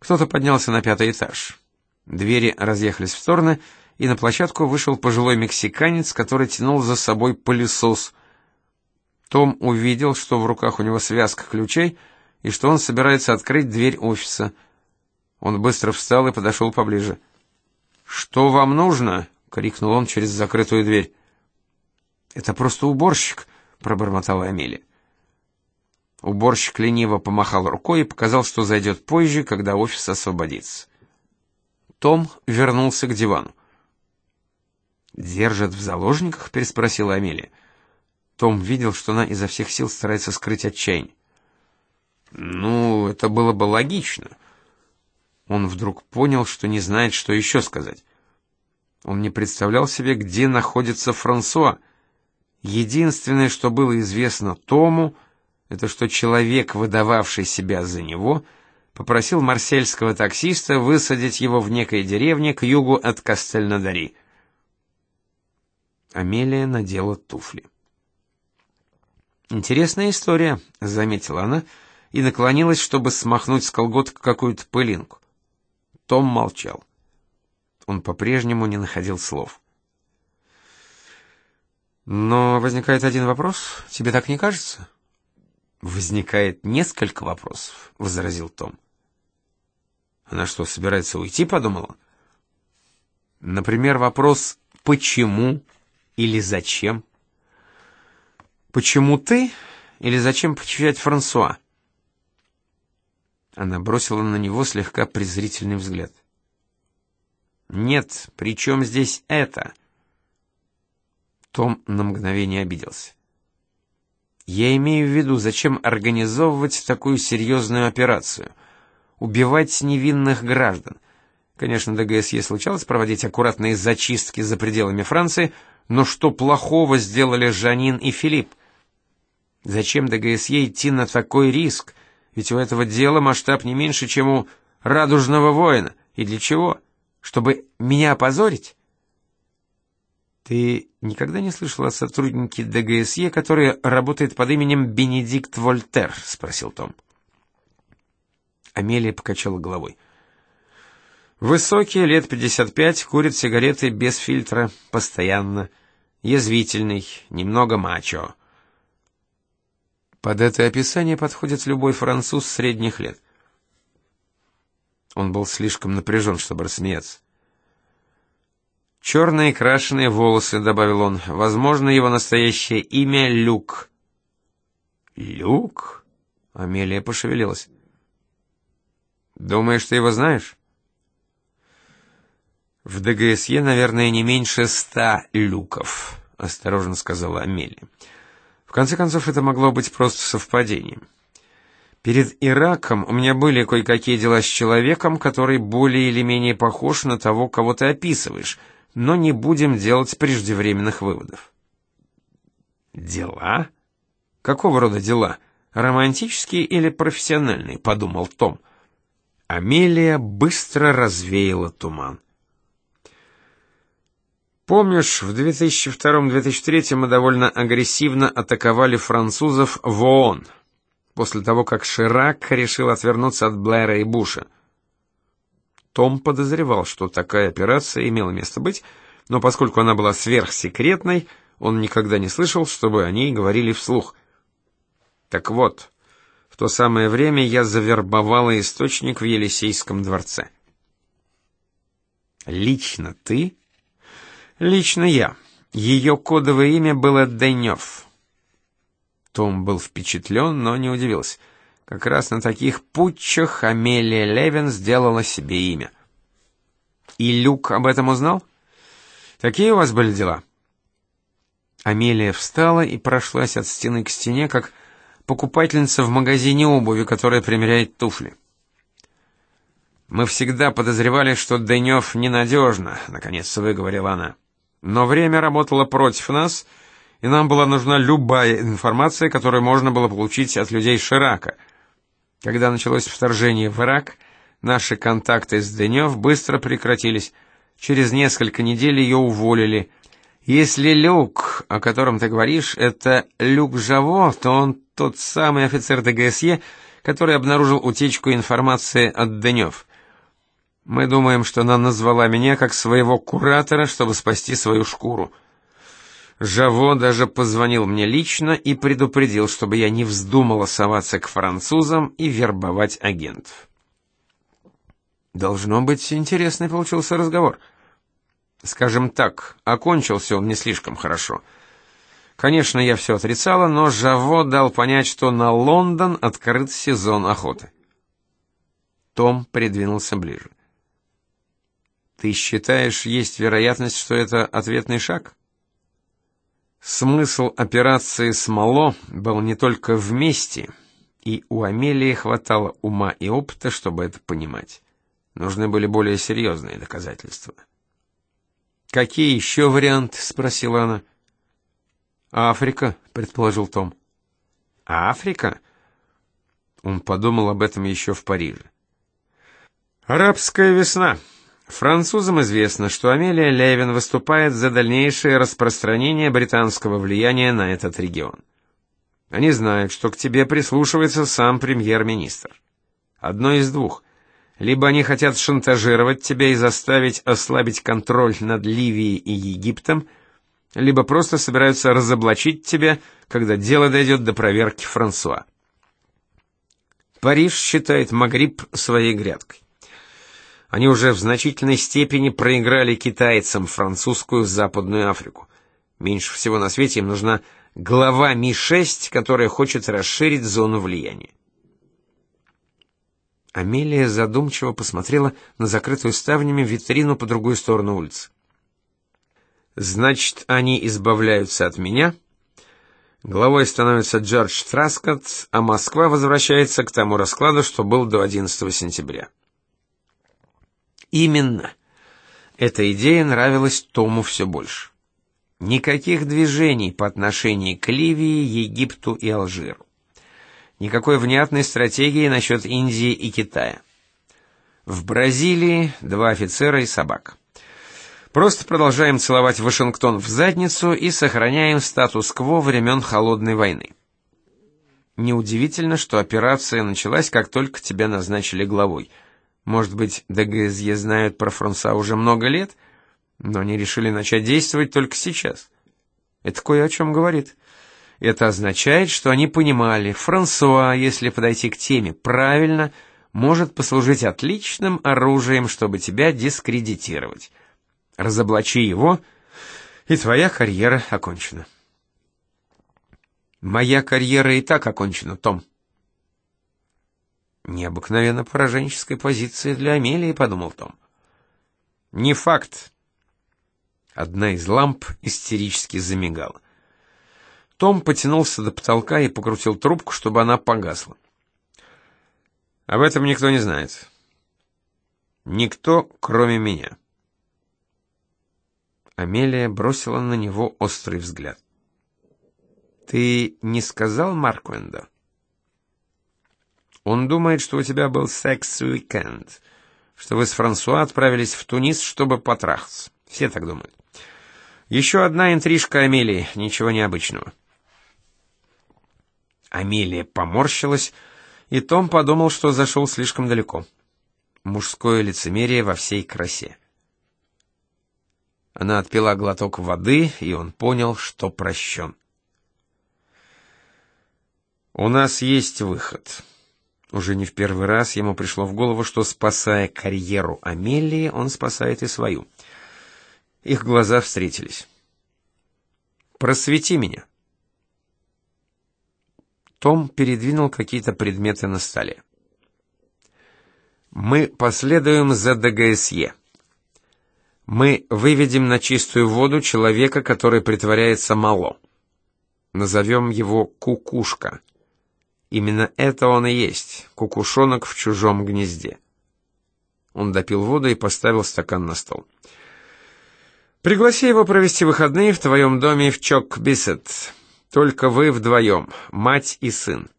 [SPEAKER 1] Кто-то поднялся на пятый этаж. Двери разъехались в стороны, и на площадку вышел пожилой мексиканец, который тянул за собой пылесос. Том увидел, что в руках у него связка ключей — и что он собирается открыть дверь офиса. Он быстро встал и подошел поближе. «Что вам нужно?» — крикнул он через закрытую дверь. «Это просто уборщик», — пробормотала Амелия. Уборщик лениво помахал рукой и показал, что зайдет позже, когда офис освободится. Том вернулся к дивану. «Держат в заложниках?» — переспросила Амелия. Том видел, что она изо всех сил старается скрыть отчаяние. Ну, это было бы логично. Он вдруг понял, что не знает, что еще сказать. Он не представлял себе, где находится Франсуа. Единственное, что было известно Тому, это что человек, выдававший себя за него, попросил марсельского таксиста высадить его в некой деревне к югу от Кастельнадари. Амелия надела туфли. «Интересная история», — заметила она, — и наклонилась, чтобы смахнуть с колгот какую-то пылинку. Том молчал. Он по-прежнему не находил слов. Но возникает один вопрос, тебе так не кажется? Возникает несколько вопросов, возразил Том. Она что, собирается уйти, подумала? Например, вопрос почему или зачем? Почему ты или зачем похищать Франсуа? Она бросила на него слегка презрительный взгляд. «Нет, при чем здесь это?» Том на мгновение обиделся. «Я имею в виду, зачем организовывать такую серьезную операцию? Убивать невинных граждан? Конечно, ДГСЕ случалось проводить аккуратные зачистки за пределами Франции, но что плохого сделали Жанин и Филипп? Зачем ДГСЕ идти на такой риск?» Ведь у этого дела масштаб не меньше, чем у радужного воина. И для чего? Чтобы меня опозорить? Ты никогда не слышала о сотруднике ДГСЕ, который работает под именем Бенедикт Вольтер, спросил Том. Амелия покачала головой. Высокий, лет 55, курит сигареты без фильтра, постоянно. Язвительный, немного мачо. Под это описание подходит любой француз средних лет. Он был слишком напряжен, чтобы рассмеяться. «Черные крашеные волосы», — добавил он. «Возможно, его настоящее имя — Люк». «Люк?» — Амелия пошевелилась. «Думаешь, ты его знаешь?» «В ДГСЕ, наверное, не меньше ста люков», — осторожно сказала Амелия конце концов, это могло быть просто совпадением. Перед Ираком у меня были кое-какие дела с человеком, который более или менее похож на того, кого ты описываешь, но не будем делать преждевременных выводов. «Дела? Какого рода дела? Романтические или профессиональные?» — подумал Том. Амелия быстро развеяла туман. Помнишь, в 2002-2003 мы довольно агрессивно атаковали французов в ООН, после того, как Ширак решил отвернуться от Блэра и Буша. Том подозревал, что такая операция имела место быть, но поскольку она была сверхсекретной, он никогда не слышал, чтобы о ней говорили вслух. Так вот, в то самое время я завербовала источник в Елисейском дворце. Лично ты Лично я. Ее кодовое имя было Денев. Том был впечатлен, но не удивился. Как раз на таких путчах Амелия Левин сделала себе имя. И Люк об этом узнал? Какие у вас были дела? Амелия встала и прошлась от стены к стене, как покупательница в магазине обуви, которая примеряет туфли. «Мы всегда подозревали, что Денев ненадежно», — наконец выговорила она. Но время работало против нас, и нам была нужна любая информация, которую можно было получить от людей Ширака. Когда началось вторжение в Ирак, наши контакты с Денев быстро прекратились. Через несколько недель ее уволили. Если Люк, о котором ты говоришь, это Люк Жаво, то он тот самый офицер ДГСЕ, который обнаружил утечку информации от Денев. Мы думаем, что она назвала меня как своего куратора, чтобы спасти свою шкуру. Жаво даже позвонил мне лично и предупредил, чтобы я не вздумала соваться к французам и вербовать агентов. Должно быть, интересный получился разговор. Скажем так, окончился он не слишком хорошо. Конечно, я все отрицала, но Жаво дал понять, что на Лондон открыт сезон охоты. Том придвинулся ближе. Ты считаешь, есть вероятность, что это ответный шаг? Смысл операции «Смоло» был не только вместе, и у Амелии хватало ума и опыта, чтобы это понимать. Нужны были более серьезные доказательства. «Какие еще варианты?» — спросила она. «Африка», — предположил Том. «Африка?» Он подумал об этом еще в Париже. «Арабская весна», Французам известно, что Амелия Левин выступает за дальнейшее распространение британского влияния на этот регион. Они знают, что к тебе прислушивается сам премьер-министр. Одно из двух. Либо они хотят шантажировать тебя и заставить ослабить контроль над Ливией и Египтом, либо просто собираются разоблачить тебя, когда дело дойдет до проверки Франсуа. Париж считает Магриб своей грядкой. Они уже в значительной степени проиграли китайцам французскую Западную Африку. Меньше всего на свете им нужна глава Ми-6, которая хочет расширить зону влияния. Амелия задумчиво посмотрела на закрытую ставнями витрину по другую сторону улицы. Значит, они избавляются от меня. Главой становится Джордж Траскотт, а Москва возвращается к тому раскладу, что был до 11 сентября. Именно. Эта идея нравилась Тому все больше. Никаких движений по отношению к Ливии, Египту и Алжиру. Никакой внятной стратегии насчет Индии и Китая. В Бразилии два офицера и собак. Просто продолжаем целовать Вашингтон в задницу и сохраняем статус-кво времен холодной войны. Неудивительно, что операция началась, как только тебя назначили главой – может быть, ДГСЕ знают про Фронса уже много лет, но они решили начать действовать только сейчас. Это кое о чем говорит. Это означает, что они понимали, Франсуа, если подойти к теме правильно, может послужить отличным оружием, чтобы тебя дискредитировать. Разоблачи его, и твоя карьера окончена. Моя карьера и так окончена, Том. Необыкновенно пораженческая позиция для Амелии, подумал Том. Не факт. Одна из ламп истерически замигала. Том потянулся до потолка и покрутил трубку, чтобы она погасла. Об этом никто не знает. Никто, кроме меня. Амелия бросила на него острый взгляд. Ты не сказал Марквенду? Он думает, что у тебя был секс-уикенд, что вы с Франсуа отправились в Тунис, чтобы потрахаться. Все так думают. Еще одна интрижка Амелии, ничего необычного. Амелия поморщилась, и Том подумал, что зашел слишком далеко. Мужское лицемерие во всей красе. Она отпила глоток воды, и он понял, что прощен. «У нас есть выход». Уже не в первый раз ему пришло в голову, что, спасая карьеру Амелии, он спасает и свою. Их глаза встретились. «Просвети меня!» Том передвинул какие-то предметы на столе. «Мы последуем за ДГСЕ. Мы выведем на чистую воду человека, который притворяется мало. Назовем его «Кукушка». Именно это он и есть, кукушонок в чужом гнезде. Он допил воду и поставил стакан на стол. «Пригласи его провести выходные в твоем доме в Чок-Бисет. Только вы вдвоем, мать и сын.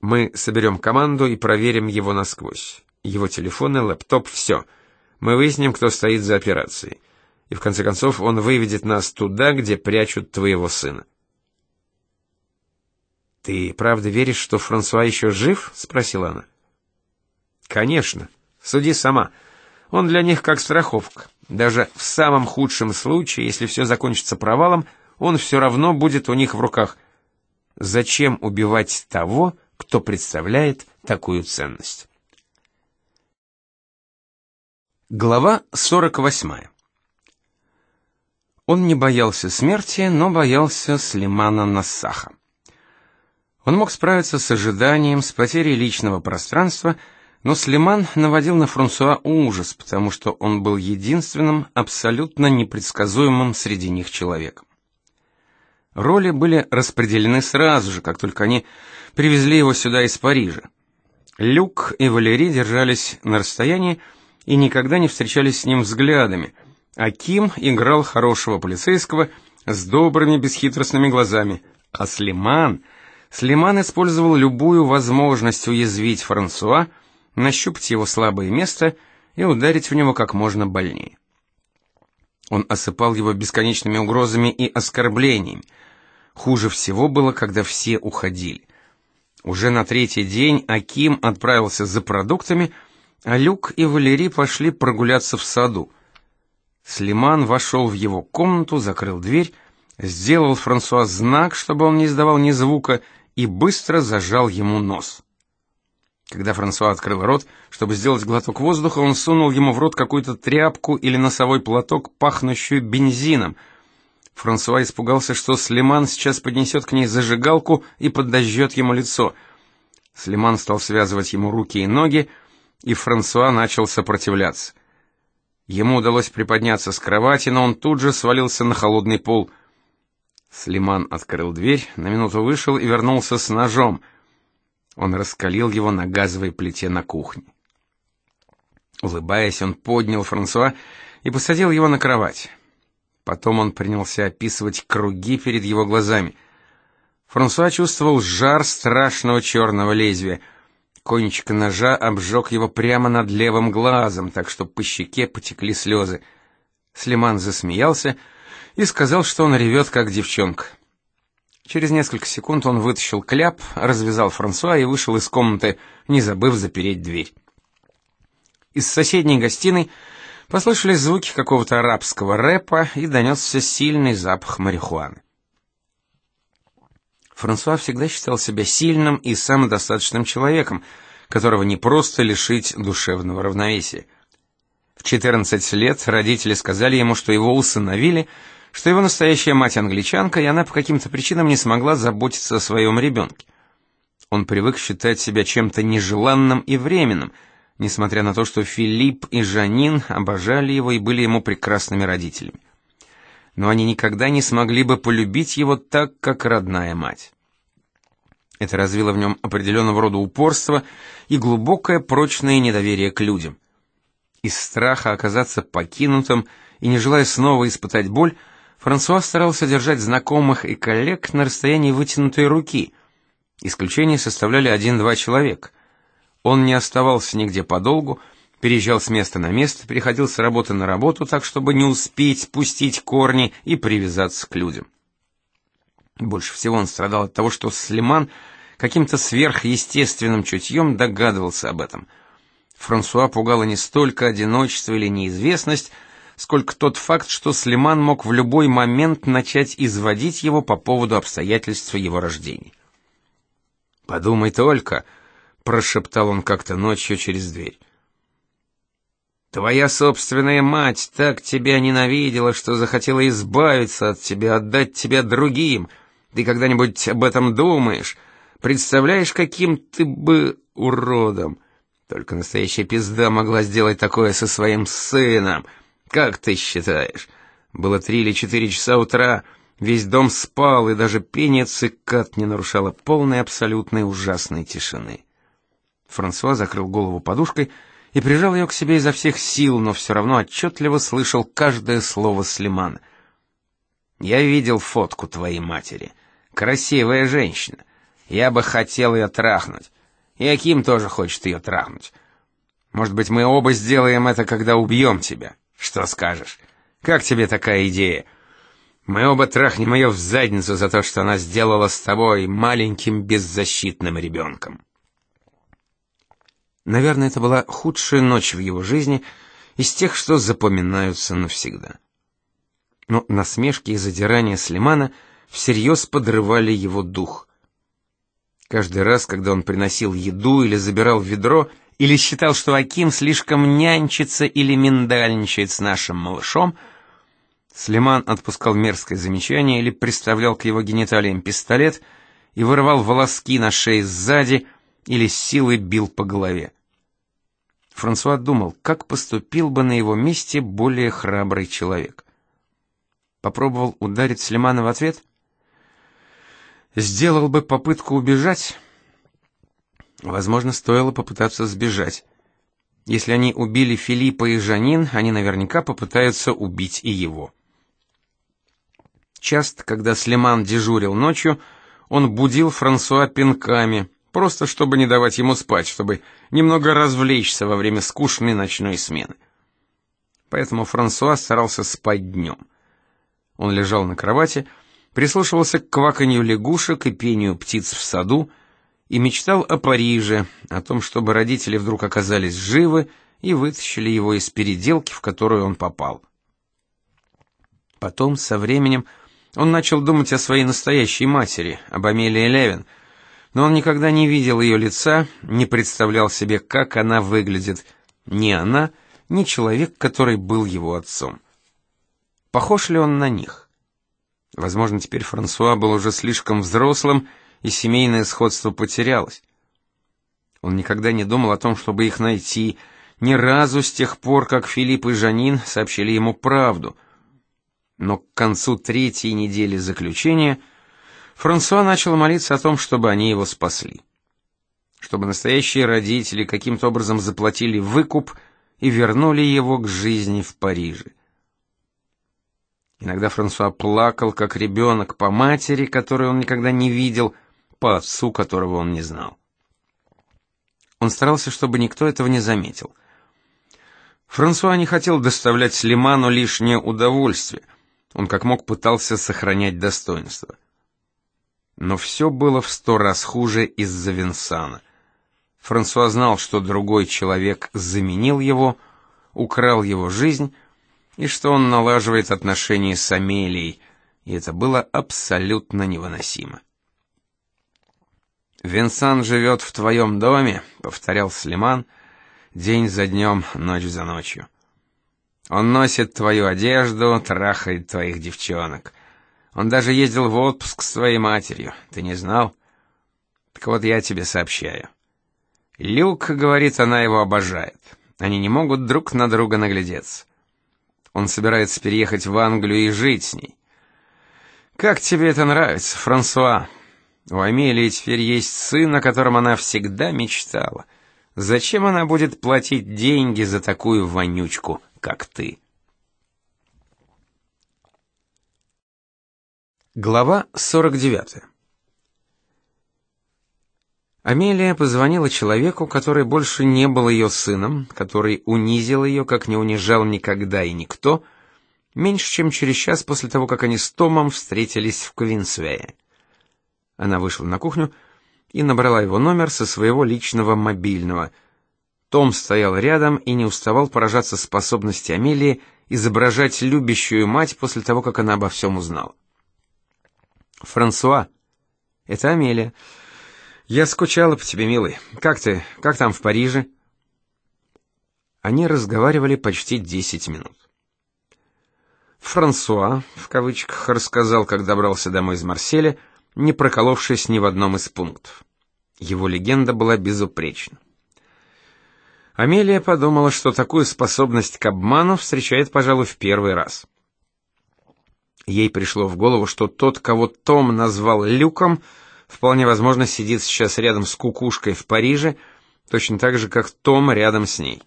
[SPEAKER 1] Мы соберем команду и проверим его насквозь. Его телефоны, лэптоп, все. Мы выясним, кто стоит за операцией. И в конце концов он выведет нас туда, где прячут твоего сына. «Ты правда веришь, что Франсуа еще жив?» — спросила она. «Конечно. Суди сама. Он для них как страховка. Даже в самом худшем случае, если все закончится провалом, он все равно будет у них в руках. Зачем убивать того, кто представляет такую ценность?» Глава 48 Он не боялся смерти, но боялся Слимана Нассаха. Он мог справиться с ожиданием, с потерей личного пространства, но Слеман наводил на Франсуа ужас, потому что он был единственным абсолютно непредсказуемым среди них человеком. Роли были распределены сразу же, как только они привезли его сюда из Парижа. Люк и Валерий держались на расстоянии и никогда не встречались с ним взглядами, а Ким играл хорошего полицейского с добрыми бесхитростными глазами, а Слеман — Слиман использовал любую возможность уязвить Франсуа, нащупать его слабое место и ударить в него как можно больнее. Он осыпал его бесконечными угрозами и оскорблениями. Хуже всего было, когда все уходили. Уже на третий день Аким отправился за продуктами, а Люк и Валерий пошли прогуляться в саду. Слиман вошел в его комнату, закрыл дверь, сделал Франсуа знак, чтобы он не издавал ни звука, и быстро зажал ему нос. Когда Франсуа открыл рот, чтобы сделать глоток воздуха, он сунул ему в рот какую-то тряпку или носовой платок, пахнущую бензином. Франсуа испугался, что Слиман сейчас поднесет к ней зажигалку и подожжет ему лицо. Слиман стал связывать ему руки и ноги, и Франсуа начал сопротивляться. Ему удалось приподняться с кровати, но он тут же свалился на холодный пол — Слиман открыл дверь, на минуту вышел и вернулся с ножом. Он раскалил его на газовой плите на кухне. Улыбаясь, он поднял Франсуа и посадил его на кровать. Потом он принялся описывать круги перед его глазами. Франсуа чувствовал жар страшного черного лезвия. Кончик ножа обжег его прямо над левым глазом, так что по щеке потекли слезы. Слиман засмеялся и сказал, что он ревет, как девчонка. Через несколько секунд он вытащил кляп, развязал Франсуа и вышел из комнаты, не забыв запереть дверь. Из соседней гостиной послышались звуки какого-то арабского рэпа и донесся сильный запах марихуаны. Франсуа всегда считал себя сильным и самодостаточным человеком, которого не просто лишить душевного равновесия. В 14 лет родители сказали ему, что его усыновили – что его настоящая мать англичанка, и она по каким-то причинам не смогла заботиться о своем ребенке. Он привык считать себя чем-то нежеланным и временным, несмотря на то, что Филипп и Жанин обожали его и были ему прекрасными родителями. Но они никогда не смогли бы полюбить его так, как родная мать. Это развило в нем определенного рода упорство и глубокое прочное недоверие к людям. Из страха оказаться покинутым и не желая снова испытать боль, Франсуа старался держать знакомых и коллег на расстоянии вытянутой руки. Исключение составляли один-два человека. Он не оставался нигде подолгу, переезжал с места на место, переходил с работы на работу так, чтобы не успеть пустить корни и привязаться к людям. Больше всего он страдал от того, что Слиман каким-то сверхъестественным чутьем догадывался об этом. Франсуа пугало не столько одиночество или неизвестность, сколько тот факт, что Слиман мог в любой момент начать изводить его по поводу обстоятельств его рождения. «Подумай только», — прошептал он как-то ночью через дверь. «Твоя собственная мать так тебя ненавидела, что захотела избавиться от тебя, отдать тебя другим. Ты когда-нибудь об этом думаешь? Представляешь, каким ты бы уродом? Только настоящая пизда могла сделать такое со своим сыном». Как ты считаешь? Было три или четыре часа утра, весь дом спал, и даже пение цикад не нарушало полной абсолютной ужасной тишины. Франсуа закрыл голову подушкой и прижал ее к себе изо всех сил, но все равно отчетливо слышал каждое слово Слимана. Я видел фотку твоей матери. Красивая женщина. Я бы хотел ее трахнуть. И Аким тоже хочет ее трахнуть. Может быть, мы оба сделаем это, когда убьем тебя. Что скажешь? Как тебе такая идея? Мы оба трахнем ее в задницу за то, что она сделала с тобой маленьким беззащитным ребенком. Наверное, это была худшая ночь в его жизни из тех, что запоминаются навсегда. Но насмешки и задирания Слимана всерьез подрывали его дух. Каждый раз, когда он приносил еду или забирал ведро, или считал, что Аким слишком нянчится или миндальничает с нашим малышом, Слиман отпускал мерзкое замечание или приставлял к его гениталиям пистолет и вырывал волоски на шее сзади или с силой бил по голове. Франсуа думал, как поступил бы на его месте более храбрый человек. Попробовал ударить Слимана в ответ? Сделал бы попытку убежать? Возможно, стоило попытаться сбежать. Если они убили Филиппа и Жанин, они наверняка попытаются убить и его. Часто, когда Слеман дежурил ночью, он будил Франсуа пинками, просто чтобы не давать ему спать, чтобы немного развлечься во время скучной ночной смены. Поэтому Франсуа старался спать днем. Он лежал на кровати, прислушивался к кваканью лягушек и пению птиц в саду, и мечтал о Париже, о том, чтобы родители вдруг оказались живы и вытащили его из переделки, в которую он попал. Потом, со временем, он начал думать о своей настоящей матери, об Амелии Левин, но он никогда не видел ее лица, не представлял себе, как она выглядит, ни она, ни человек, который был его отцом. Похож ли он на них? Возможно, теперь Франсуа был уже слишком взрослым, и семейное сходство потерялось. Он никогда не думал о том, чтобы их найти, ни разу с тех пор, как Филипп и Жанин сообщили ему правду. Но к концу третьей недели заключения Франсуа начал молиться о том, чтобы они его спасли. Чтобы настоящие родители каким-то образом заплатили выкуп и вернули его к жизни в Париже. Иногда Франсуа плакал, как ребенок, по матери, которую он никогда не видел — по отцу, которого он не знал. Он старался, чтобы никто этого не заметил. Франсуа не хотел доставлять Слиману лишнее удовольствие. Он как мог пытался сохранять достоинство. Но все было в сто раз хуже из-за Винсана. Франсуа знал, что другой человек заменил его, украл его жизнь, и что он налаживает отношения с Амелией, и это было абсолютно невыносимо. «Винсан живет в твоем доме», — повторял Слиман, день за днем, ночь за ночью. «Он носит твою одежду, трахает твоих девчонок. Он даже ездил в отпуск с твоей матерью. Ты не знал? Так вот я тебе сообщаю. Люк, — говорит, — она его обожает. Они не могут друг на друга наглядеться. Он собирается переехать в Англию и жить с ней. Как тебе это нравится, Франсуа?» У Амелии теперь есть сын, о котором она всегда мечтала. Зачем она будет платить деньги за такую вонючку, как ты? Глава 49. Амелия позвонила человеку, который больше не был ее сыном, который унизил ее, как не унижал никогда и никто, меньше чем через час после того, как они с Томом встретились в Квинсвее. Она вышла на кухню и набрала его номер со своего личного мобильного. Том стоял рядом и не уставал поражаться способности Амелии изображать любящую мать после того, как она обо всем узнала. Франсуа. Это Амелия. Я скучала по тебе, милый. Как ты? Как там в Париже? Они разговаривали почти десять минут. Франсуа в кавычках рассказал, как добрался домой из Марселя не проколовшись ни в одном из пунктов. Его легенда была безупречна. Амелия подумала, что такую способность к обману встречает, пожалуй, в первый раз. Ей пришло в голову, что тот, кого Том назвал Люком, вполне возможно сидит сейчас рядом с кукушкой в Париже, точно так же, как Том рядом с ней.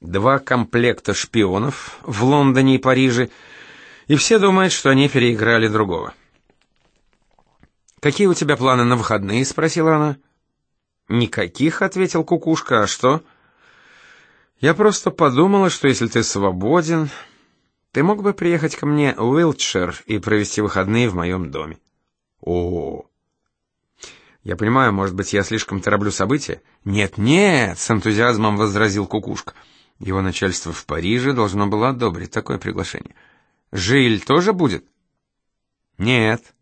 [SPEAKER 1] Два комплекта шпионов в Лондоне и Париже, и все думают, что они переиграли другого. «Какие у тебя планы на выходные?» — спросила она. «Никаких», — ответил Кукушка. «А что?» «Я просто подумала, что если ты свободен, ты мог бы приехать ко мне в Уилтшир и провести выходные в моем доме». О, -о, «О!» «Я понимаю, может быть, я слишком тороплю события?» «Нет-нет!» — с энтузиазмом возразил Кукушка. Его начальство в Париже должно было одобрить такое приглашение. «Жиль тоже будет?» «Нет»,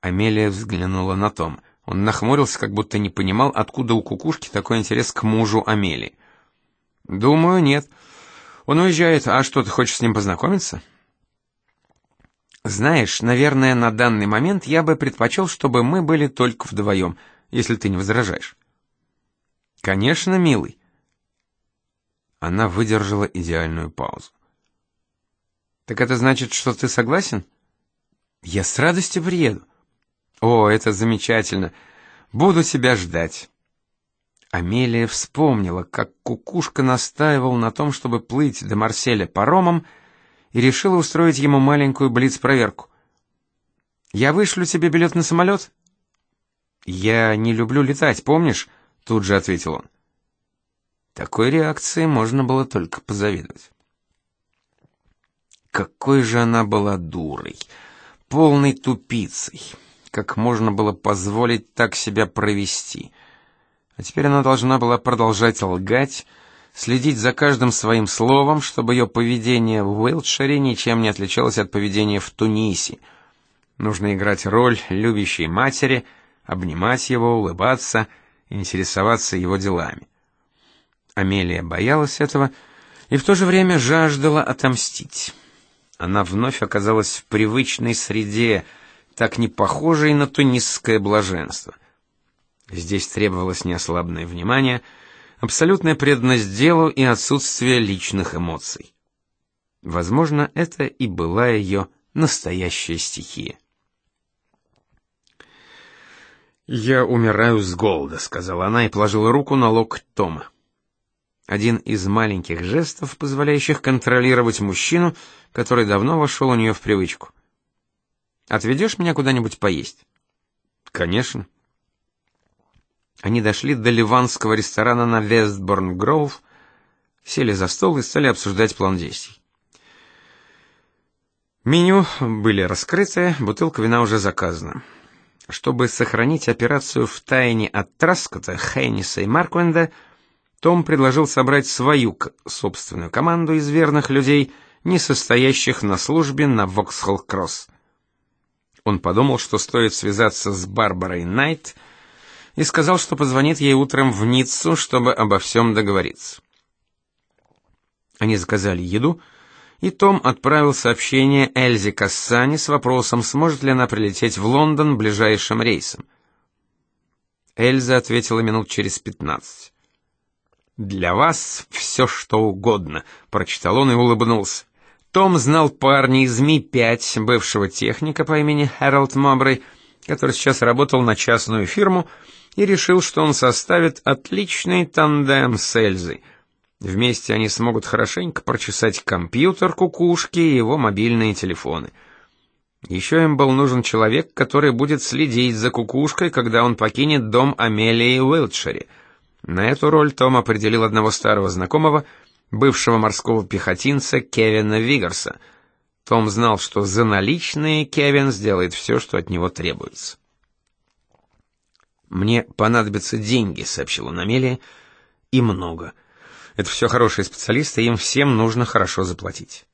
[SPEAKER 1] Амелия взглянула на Том. Он нахмурился, как будто не понимал, откуда у кукушки такой интерес к мужу Амелии. «Думаю, нет. Он уезжает. А что, ты хочешь с ним познакомиться?» «Знаешь, наверное, на данный момент я бы предпочел, чтобы мы были только вдвоем, если ты не возражаешь». «Конечно, милый». Она выдержала идеальную паузу. «Так это значит, что ты согласен?» «Я с радостью приеду». О, это замечательно. Буду тебя ждать. Амелия вспомнила, как кукушка настаивал на том, чтобы плыть до Марселя паромом, и решила устроить ему маленькую блиц-проверку. «Я вышлю тебе билет на самолет?» «Я не люблю летать, помнишь?» — тут же ответил он. Такой реакции можно было только позавидовать. Какой же она была дурой, полной тупицей как можно было позволить так себя провести. А теперь она должна была продолжать лгать, следить за каждым своим словом, чтобы ее поведение в Уилтшире ничем не отличалось от поведения в Тунисе. Нужно играть роль любящей матери, обнимать его, улыбаться, интересоваться его делами. Амелия боялась этого и в то же время жаждала отомстить. Она вновь оказалась в привычной среде, так не похожей на тунисское блаженство. Здесь требовалось неослабное внимание, абсолютная преданность делу и отсутствие личных эмоций. Возможно, это и была ее настоящая стихия. «Я умираю с голода», — сказала она и положила руку на локоть Тома. Один из маленьких жестов, позволяющих контролировать мужчину, который давно вошел у нее в привычку. Отведешь меня куда-нибудь поесть? Конечно. Они дошли до ливанского ресторана на Вестборн-Гроув, сели за стол и стали обсуждать план действий. Меню были раскрыты, бутылка вина уже заказана. Чтобы сохранить операцию в тайне от Траскота, Хейниса и Марквенда, том предложил собрать свою собственную команду из верных людей, не состоящих на службе на Воксхолл-Кросс он подумал, что стоит связаться с Барбарой Найт, и сказал, что позвонит ей утром в Ниццу, чтобы обо всем договориться. Они заказали еду, и Том отправил сообщение Эльзе Кассани с вопросом, сможет ли она прилететь в Лондон ближайшим рейсом. Эльза ответила минут через пятнадцать. «Для вас все что угодно», — прочитал он и улыбнулся. Том знал парня из Ми-5, бывшего техника по имени Хэролд Маброй, который сейчас работал на частную фирму, и решил, что он составит отличный тандем с Эльзой. Вместе они смогут хорошенько прочесать компьютер кукушки и его мобильные телефоны. Еще им был нужен человек, который будет следить за кукушкой, когда он покинет дом Амелии в На эту роль Том определил одного старого знакомого — бывшего морского пехотинца Кевина Вигерса. Том знал, что за наличные Кевин сделает все, что от него требуется. «Мне понадобятся деньги», — сообщила Намелия, — «и много. Это все хорошие специалисты, им всем нужно хорошо заплатить».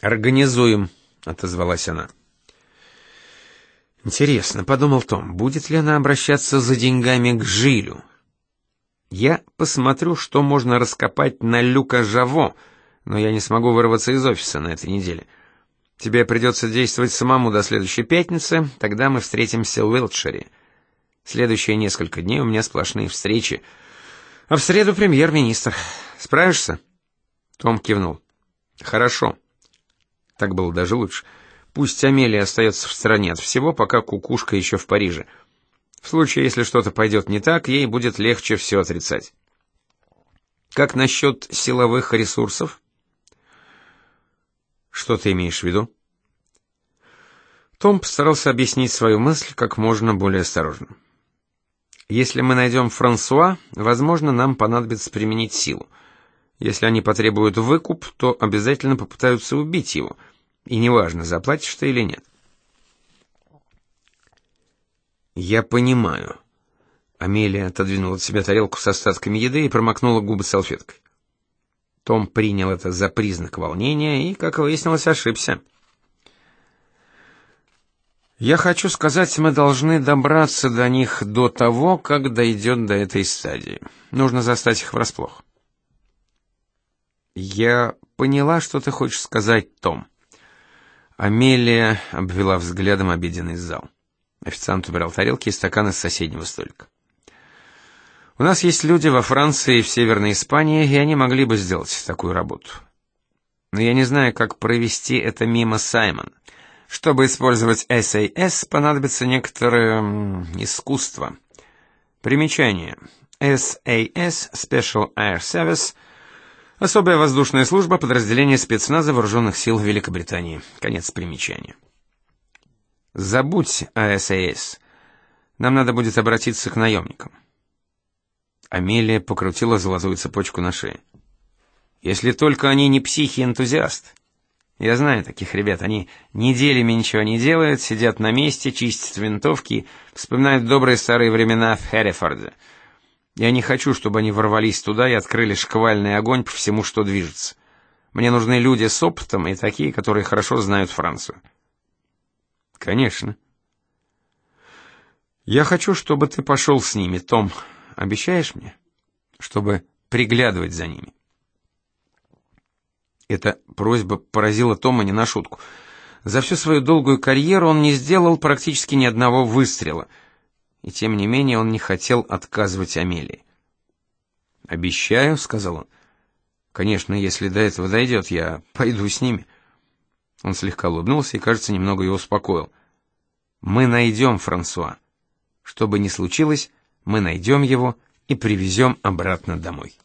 [SPEAKER 1] «Организуем», — отозвалась она. «Интересно», — подумал Том, — «будет ли она обращаться за деньгами к Жилю, я посмотрю, что можно раскопать на Люка Жаво, но я не смогу вырваться из офиса на этой неделе. Тебе придется действовать самому до следующей пятницы, тогда мы встретимся в Уилтшире. Следующие несколько дней у меня сплошные встречи. А в среду премьер-министр. Справишься?» Том кивнул. «Хорошо». Так было даже лучше. Пусть Амелия остается в стороне от всего, пока кукушка еще в Париже. В случае, если что-то пойдет не так, ей будет легче все отрицать. Как насчет силовых ресурсов? Что ты имеешь в виду? Том постарался объяснить свою мысль как можно более осторожно. Если мы найдем Франсуа, возможно, нам понадобится применить силу. Если они потребуют выкуп, то обязательно попытаются убить его, и неважно, заплатишь ты или нет. «Я понимаю». Амелия отодвинула от себя тарелку с остатками еды и промокнула губы салфеткой. Том принял это за признак волнения и, как выяснилось, ошибся. «Я хочу сказать, мы должны добраться до них до того, как дойдет до этой стадии. Нужно застать их врасплох». «Я поняла, что ты хочешь сказать, Том». Амелия обвела взглядом обеденный зал. Официант убрал тарелки и стаканы с соседнего столика. У нас есть люди во Франции и в Северной Испании, и они могли бы сделать такую работу. Но я не знаю, как провести это мимо Саймон. Чтобы использовать SAS, понадобится некоторое искусство. Примечание. SAS Special Air Service Особая воздушная служба подразделения спецназа вооруженных сил Великобритании. Конец примечания. Забудь о САС. Нам надо будет обратиться к наемникам». Амелия покрутила золотую цепочку на шее. «Если только они не психи-энтузиаст. Я знаю таких ребят, они неделями ничего не делают, сидят на месте, чистят винтовки, вспоминают добрые старые времена в Херрифорде. Я не хочу, чтобы они ворвались туда и открыли шквальный огонь по всему, что движется. Мне нужны люди с опытом и такие, которые хорошо знают Францию». Конечно. Я хочу, чтобы ты пошел с ними, Том. Обещаешь мне, чтобы приглядывать за ними? Эта просьба поразила Тома не на шутку. За всю свою долгую карьеру он не сделал практически ни одного выстрела, и тем не менее он не хотел отказывать Амелии. "Обещаю", сказал он. "Конечно, если до этого дойдет, я пойду с ними". Он слегка улыбнулся и, кажется, немного его успокоил. Мы найдем Франсуа. Что бы ни случилось, мы найдем его и привезем обратно домой.